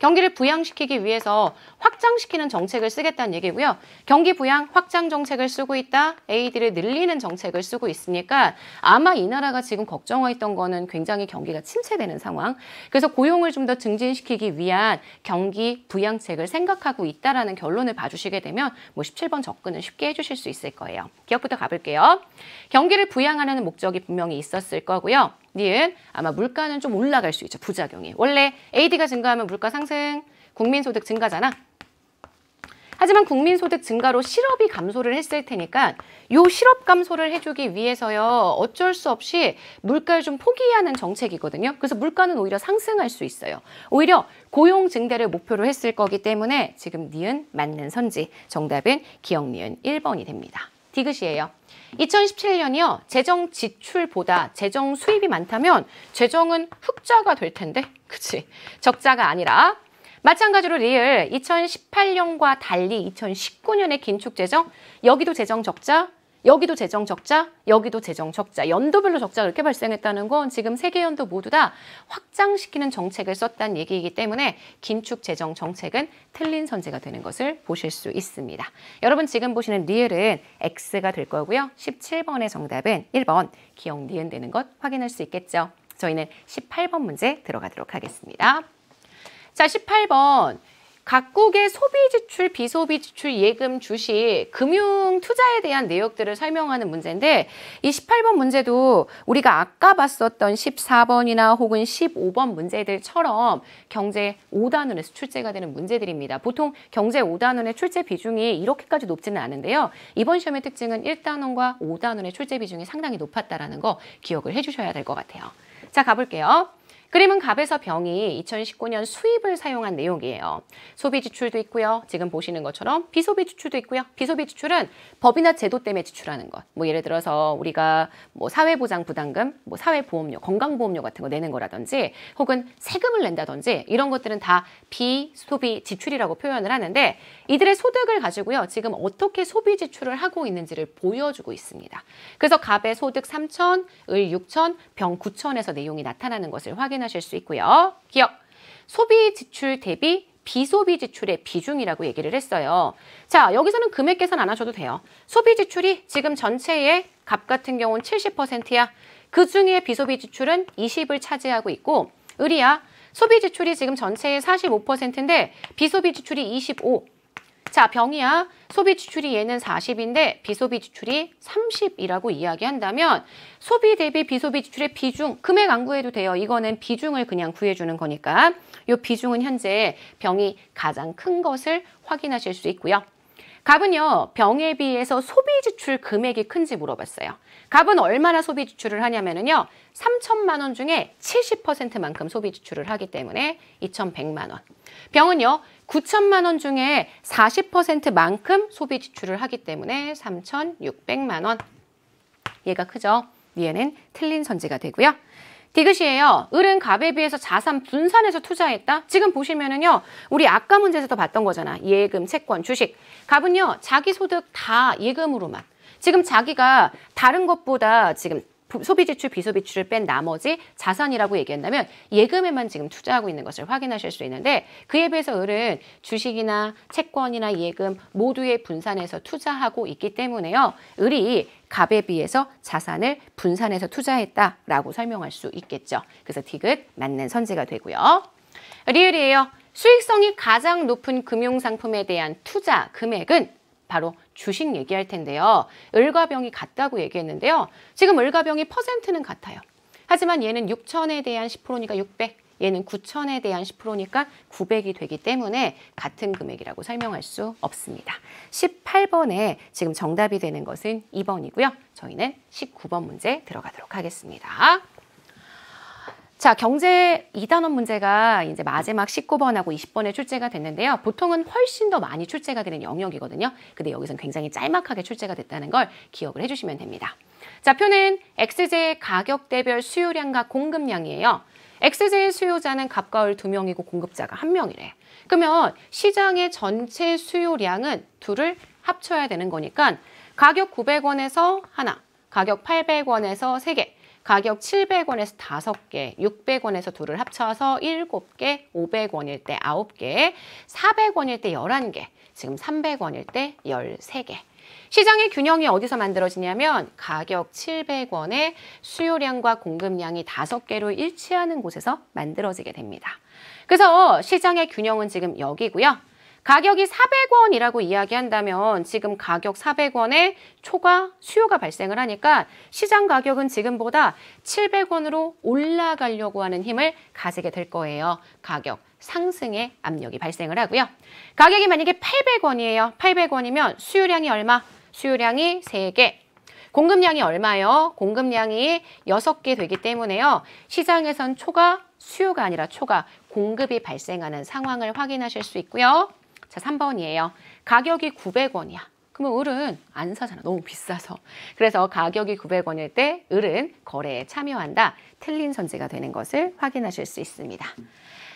경기를 부양시키기 위해서 확장시키는 정책을 쓰겠다는 얘기고요. 경기 부양 확장 정책을 쓰고 있다. AD를 늘리는 정책을 쓰고 있으니까 아마 이 나라가 지금 걱정했던 거는 굉장히 경기가 침체되는 상황. 그래서 고용을 좀 더 증진시키기 위한 경기 부양책을 생각하고 있다라는 결론을 봐주시게 되면 뭐 17번 접근을 쉽게 해주실 수 있을 거예요. 기억부터 가볼게요. 경기를 부양하려는 목적이 분명히 있었을 거고요. 니은 아마 물가는 좀 올라갈 수 있죠. 부작용이. 원래 AD가 증가하면 물가 상승, 국민소득 증가잖아. 하지만 국민소득 증가로 실업이 감소를 했을 테니까 요 실업 감소를 해주기 위해서요 어쩔 수 없이 물가를 좀 포기하는 정책이거든요. 그래서 물가는 오히려 상승할 수 있어요. 오히려 고용 증대를 목표로 했을 거기 때문에 지금 니은 맞는 선지 정답은 기억 니은 1번이 됩니다. 디귿이에요. 2017년이요. 재정 지출보다 재정 수입이 많다면 재정은 흑자가 될 텐데, 그치? 적자가 아니라 마찬가지로 리을 2018년과 달리 2019년의 긴축 재정, 여기도 재정 적자, 여기도 재정 적자, 여기도 재정 적자, 연도별로 적자 이렇게 발생했다는 건 지금 세계 연도 모두 다 확장시키는 정책을 썼다는 얘기이기 때문에 긴축 재정 정책은 틀린 선제가 되는 것을 보실 수 있습니다. 여러분 지금 보시는 리을은 X가 될 거고요. 17번의 정답은 1번 기억 니은 되는 것 확인할 수 있겠죠. 저희는 18번 문제 들어가도록 하겠습니다. 자, 18번 각국의 소비 지출, 비소비 지출, 예금, 주식, 금융 투자에 대한 내역들을 설명하는 문제인데 이 18번 문제도 우리가 아까 봤었던 14번이나 혹은 15번 문제들처럼 경제 5단원에서 출제가 되는 문제들입니다. 보통 경제 5단원의 출제 비중이 이렇게까지 높지는 않은데요. 이번 시험의 특징은 1단원과 5단원의 출제 비중이 상당히 높았다라는 거 기억을 해 주셔야 될 것 같아요. 자, 가볼게요. 그림은 갑에서 병이 2019년 수입을 사용한 내용이에요. 소비 지출도 있고요. 지금 보시는 것처럼 비소비 지출도 있고요. 비소비 지출은 법이나 제도 때문에 지출하는 것. 뭐 예를 들어서 우리가 뭐 사회보장 부담금, 뭐 사회보험료, 건강보험료 같은 거 내는 거라든지 혹은 세금을 낸다든지 이런 것들은 다 비소비 지출이라고 표현을 하는데 이들의 소득을 가지고요. 지금 어떻게 소비 지출을 하고 있는지를 보여주고 있습니다. 그래서 갑의 소득 3천, 을 6천, 병 9천에서 내용이 나타나는 것을 확인 확인하실 수 있고요. 기억, 소비 지출 대비 비소비 지출의 비중이라고 얘기를 했어요. 자, 여기서는 금액 계산 안 하셔도 돼요. 소비 지출이 지금 전체의 값 같은 경우는 70%야. 그중에 비소비 지출은 20을 차지하고 있고, 의리야 소비 지출이 지금 전체의 45%인데 비소비 지출이 25, 자, 병이야. 소비 지출이 얘는 40인데 비소비 지출이 30이라고 이야기한다면 소비 대비 비소비 지출의 비중, 금액 안 구해도 돼요. 이거는 비중을 그냥 구해주는 거니까 이 비중은 현재 병이 가장 큰 것을 확인하실 수 있고요. 갑은요 병에 비해서 소비 지출 금액이 큰지 물어봤어요 갑은 얼마나 소비 지출을 하냐면은요 3천만 원 중에 70%만큼 소비 지출을 하기 때문에 2,100만 원 병은요 9천만 원 중에 40%만큼 소비 지출을 하기 때문에 3,600만 원. 얘가 크죠? 얘는 틀린 선지가 되고요. 디귿이에요. 을은 갑에 비해서 자산 분산해서 투자했다. 지금 보시면은요. 우리 아까 문제에서도 봤던 거잖아. 예금, 채권, 주식. 갑은요. 자기 소득 다 예금으로만. 지금 자기가 다른 것보다 지금 소비 지출, 비소비 출을뺀 나머지 자산이라고 얘기한다면 예금에만 지금 투자하고 있는 것을 확인하실 수 있는데 그에 비해서 을은 주식이나 채권이나 예금 모두에 분산해서 투자하고 있기 때문에요. 을이 갑에 비해서 자산을 분산해서 투자했다라고 설명할 수 있겠죠. 그래서 디귿 맞는 선지가 되고요. 리을이에요. 수익성이 가장 높은 금융상품에 대한 투자 금액은 바로 주식 얘기할 텐데요. 을과 병이 같다고 얘기했는데요. 지금 을과 병이 퍼센트는 같아요. 하지만 얘는 6천에 대한 10%니까 600, 얘는 9천에 대한 10%니까 900이 되기 때문에 같은 금액이라고 설명할 수 없습니다. 18번에 지금 정답이 되는 것은 2번이고요. 저희는 19번 문제 들어가도록 하겠습니다. 자, 경제 이단원 문제가 이제 마지막 19번하고 20번에 출제가 됐는데요. 보통은 훨씬 더 많이 출제가 되는 영역이거든요. 근데 여기서는 굉장히 짤막하게 출제가 됐다는 걸 기억을 해주시면 됩니다. 자, 표는 x 의 가격 대별 수요량과 공급량이에요. x 의 수요자는 갑과 을두 명이고 공급자가 한 명이래. 그러면 시장의 전체 수요량은 둘을 합쳐야 되는 거니까 가격 900원에서 하나, 가격 800원에서 세 개, 가격 700원에서 5개, 600원에서 둘을 합쳐서 7개, 500원일 때 9개, 400원일 때 11개, 지금 300원일 때 13개. 시장의 균형이 어디서 만들어지냐면 가격 700원에 수요량과 공급량이 5개로 일치하는 곳에서 만들어지게 됩니다. 그래서 시장의 균형은 지금 여기고요. 가격이 400원이라고 이야기한다면 지금 가격 400원에 초과 수요가 발생을 하니까 시장 가격은 지금보다 700원으로 올라가려고 하는 힘을 가지게 될 거예요. 가격 상승의 압력이 발생을 하고요. 가격이 만약에 800원이에요. 800원이면 수요량이 얼마? 수요량이 3개, 공급량이 얼마요? 공급량이 6개 되기 때문에요. 시장에선 초과 수요가 아니라 초과 공급이 발생하는 상황을 확인하실 수 있고요. 자, 3번이에요. 가격이 900원이야. 그러면 을은 안 사잖아. 너무 비싸서. 그래서 가격이 900원일 때 을은 거래에 참여한다. 틀린 선지가 되는 것을 확인하실 수 있습니다.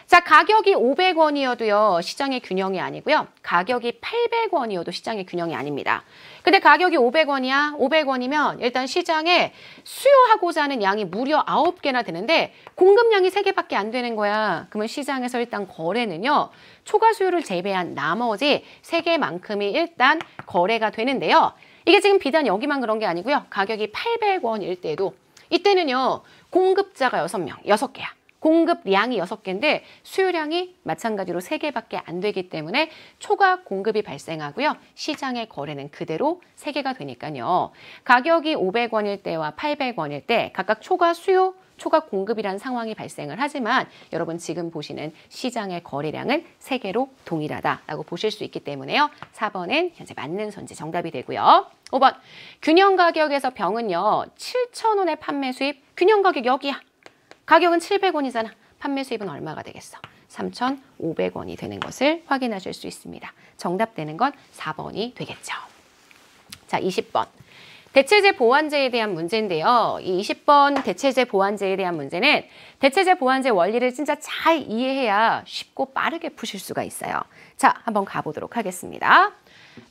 자, 가격이 500원이어도요, 시장의 균형이 아니고요. 가격이 800원이어도 시장의 균형이 아닙니다. 근데 가격이 500원이야? 500원이면 일단 시장에 수요하고자 하는 양이 무려 9개나 되는데 공급량이 3개밖에 안 되는 거야. 그러면 시장에서 일단 거래는요. 초과 수요를 재배한 나머지 3개만큼이 일단 거래가 되는데요. 이게 지금 비단 여기만 그런 게 아니고요. 가격이 800원일 때도 이때는요. 공급자가 6명, 6개야. 공급량이 여섯 개인데 수요량이 마찬가지로 세개밖에안 되기 때문에 초과 공급이 발생하고요. 시장의 거래는 그대로 세개가 되니까요. 가격이 500원일 때와 800원일 때 각각 초과 수요 초과 공급이란 상황이 발생을 하지만 여러분 지금 보시는 시장의 거래량은 세개로 동일하다라고 보실 수 있기 때문에요. 4번은 현재 맞는 선지 정답이 되고요. 5번 균형 가격에서 병은요. 7천원의 판매 수입 균형 가격 여기야. 가격은 700원이잖아. 판매 수입은 얼마가 되겠어? 3,500원이 되는 것을 확인하실 수 있습니다. 정답되는 건 4번이 되겠죠. 자, 20번. 대체제 보완제에 대한 문제인데요. 이 20번 대체제 보완제에 대한 문제는 대체제 보완제 원리를 진짜 잘 이해해야 쉽고 빠르게 푸실 수가 있어요. 자, 한번 가보도록 하겠습니다.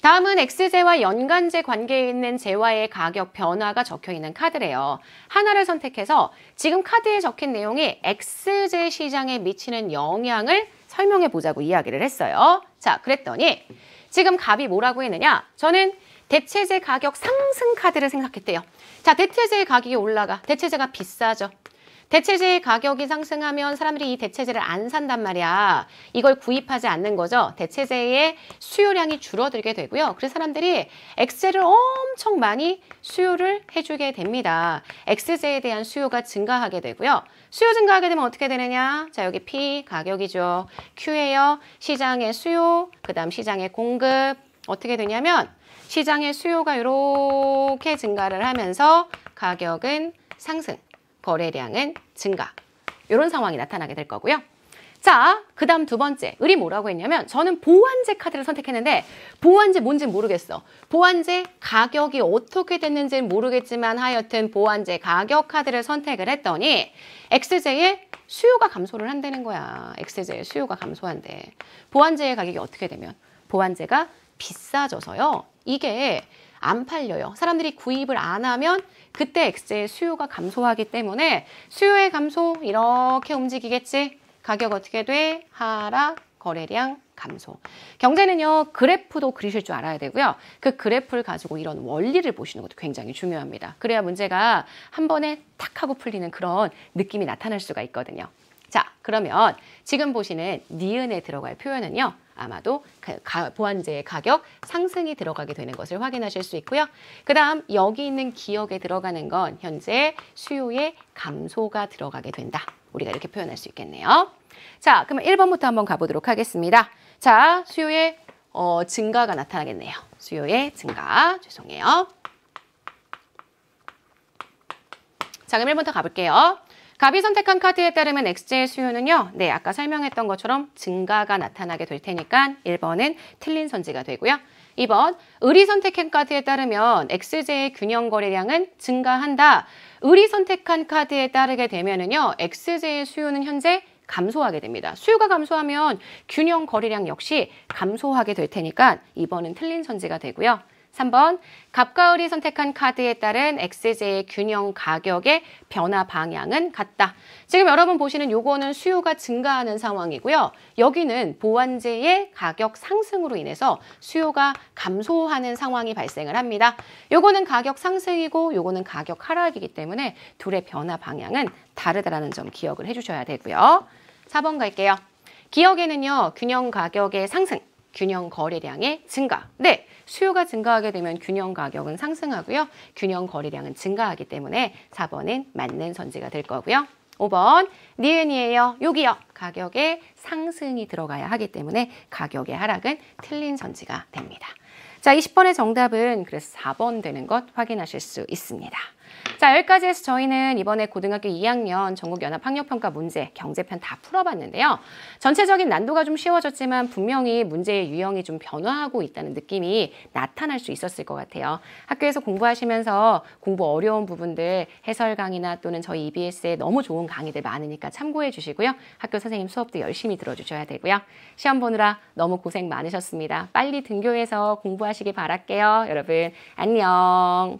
다음은 X제와 연간제 관계에 있는 제와의 가격 변화가 적혀있는 카드래요. 하나를 선택해서 지금 카드에 적힌 내용이 X제 시장에 미치는 영향을 설명해 보자고 이야기를 했어요. 자, 그랬더니 지금 갑이 뭐라고 했느냐? 저는 대체제 가격 상승 카드를 생각했대요. 자, 대체제의 가격이 올라가. 대체제가 비싸죠. 대체재 가격이 상승하면 사람들이 이 대체재를 안 산단 말이야. 이걸 구입하지 않는 거죠. 대체재의 수요량이 줄어들게 되고요. 그래서 사람들이 엑셀을 엄청 많이 수요를 해주게 됩니다. 엑스제에 대한 수요가 증가하게 되고요. 수요 증가하게 되면 어떻게 되느냐? 자, 여기 P 가격이죠. Q예요. 시장의 수요, 그 다음 시장의 공급. 어떻게 되냐면 시장의 수요가 이렇게 증가를 하면서 가격은 상승, 거래량은 증가 이런 상황이 나타나게 될 거고요. 자, 그 다음 두 번째. 을이 뭐라고 했냐면 저는 보완제 카드를 선택했는데 보완제 뭔지 모르겠어. 보완제 가격이 어떻게 됐는지는 모르겠지만 하여튼 보완제 가격 카드를 선택을 했더니 XJ의 수요가 감소를 한다는 거야. XJ의 수요가 감소한대. 보완제의 가격이 어떻게 되면 보완제가 비싸져서요. 이게 안 팔려요. 사람들이 구입을 안 하면 그때 엑스의 수요가 감소하기 때문에 수요의 감소 이렇게 움직이겠지. 가격 어떻게 돼? 하락, 거래량 감소. 경제는요, 그래프도 그리실 줄 알아야 되고요. 그 그래프를 가지고 이런 원리를 보시는 것도 굉장히 중요합니다. 그래야 문제가 한 번에 탁 하고 풀리는 그런 느낌이 나타날 수가 있거든요. 자, 그러면 지금 보시는 니은에 들어갈 표현은요. 아마도 보완제의 가격 상승이 들어가게 되는 것을 확인하실 수 있고요. 그 다음 여기 있는 기역에 들어가는 건 현재 수요의 감소가 들어가게 된다. 우리가 이렇게 표현할 수 있겠네요. 자, 그러면 1번부터 한번 가보도록 하겠습니다. 자, 수요의 어, 증가가 나타나겠네요. 수요의 증가. 죄송해요. 자, 그럼 1번부터 가볼게요. 갑이 선택한 카드에 따르면 엑스제의 수요는요. 네, 아까 설명했던 것처럼 증가가 나타나게 될 테니까 1번은 틀린 선지가 되고요. 2번 을이 선택한 카드에 따르면 엑스제의 균형 거래량은 증가한다. 을이 선택한 카드에 따르게 되면은요. 엑스제의 수요는 현재 감소하게 됩니다. 수요가 감소하면 균형 거래량 역시 감소하게 될 테니까 2번은 틀린 선지가 되고요. 3번 갑과을이 선택한 카드에 따른 XJ의 균형 가격의 변화 방향은 같다. 지금 여러분 보시는 요거는 수요가 증가하는 상황이고요. 여기는 보완제의 가격 상승으로 인해서 수요가 감소하는 상황이 발생을 합니다. 요거는 가격 상승이고 요거는 가격 하락이기 때문에 둘의 변화 방향은 다르다는점 기억을 해주셔야 되고요. 4번 갈게요. 기억에는요. 균형 가격의 상승. 균형 거래량의 증가. 네, 수요가 증가하게 되면 균형 가격은 상승하고요. 균형 거래량은 증가하기 때문에 4번은 맞는 선지가 될 거고요. 5번 니은이에요. 여기요. 가격에 상승이 들어가야 하기 때문에 가격의 하락은 틀린 선지가 됩니다. 자, 20번의 정답은 그래서 4번 되는 것 확인하실 수 있습니다. 자, 여기까지 해서 저희는 이번에 고등학교 2학년 전국연합학력평가 문제, 경제편 다 풀어봤는데요. 전체적인 난도가 좀 쉬워졌지만 분명히 문제의 유형이 좀 변화하고 있다는 느낌이 나타날 수 있었을 것 같아요. 학교에서 공부하시면서 공부 어려운 부분들 해설 강의나 또는 저희 EBS에 너무 좋은 강의들 많으니까 참고해 주시고요. 학교 선생님 수업도 열심히 들어주셔야 되고요. 시험 보느라 너무 고생 많으셨습니다. 빨리 등교해서 공부하시길 바랄게요. 여러분 안녕.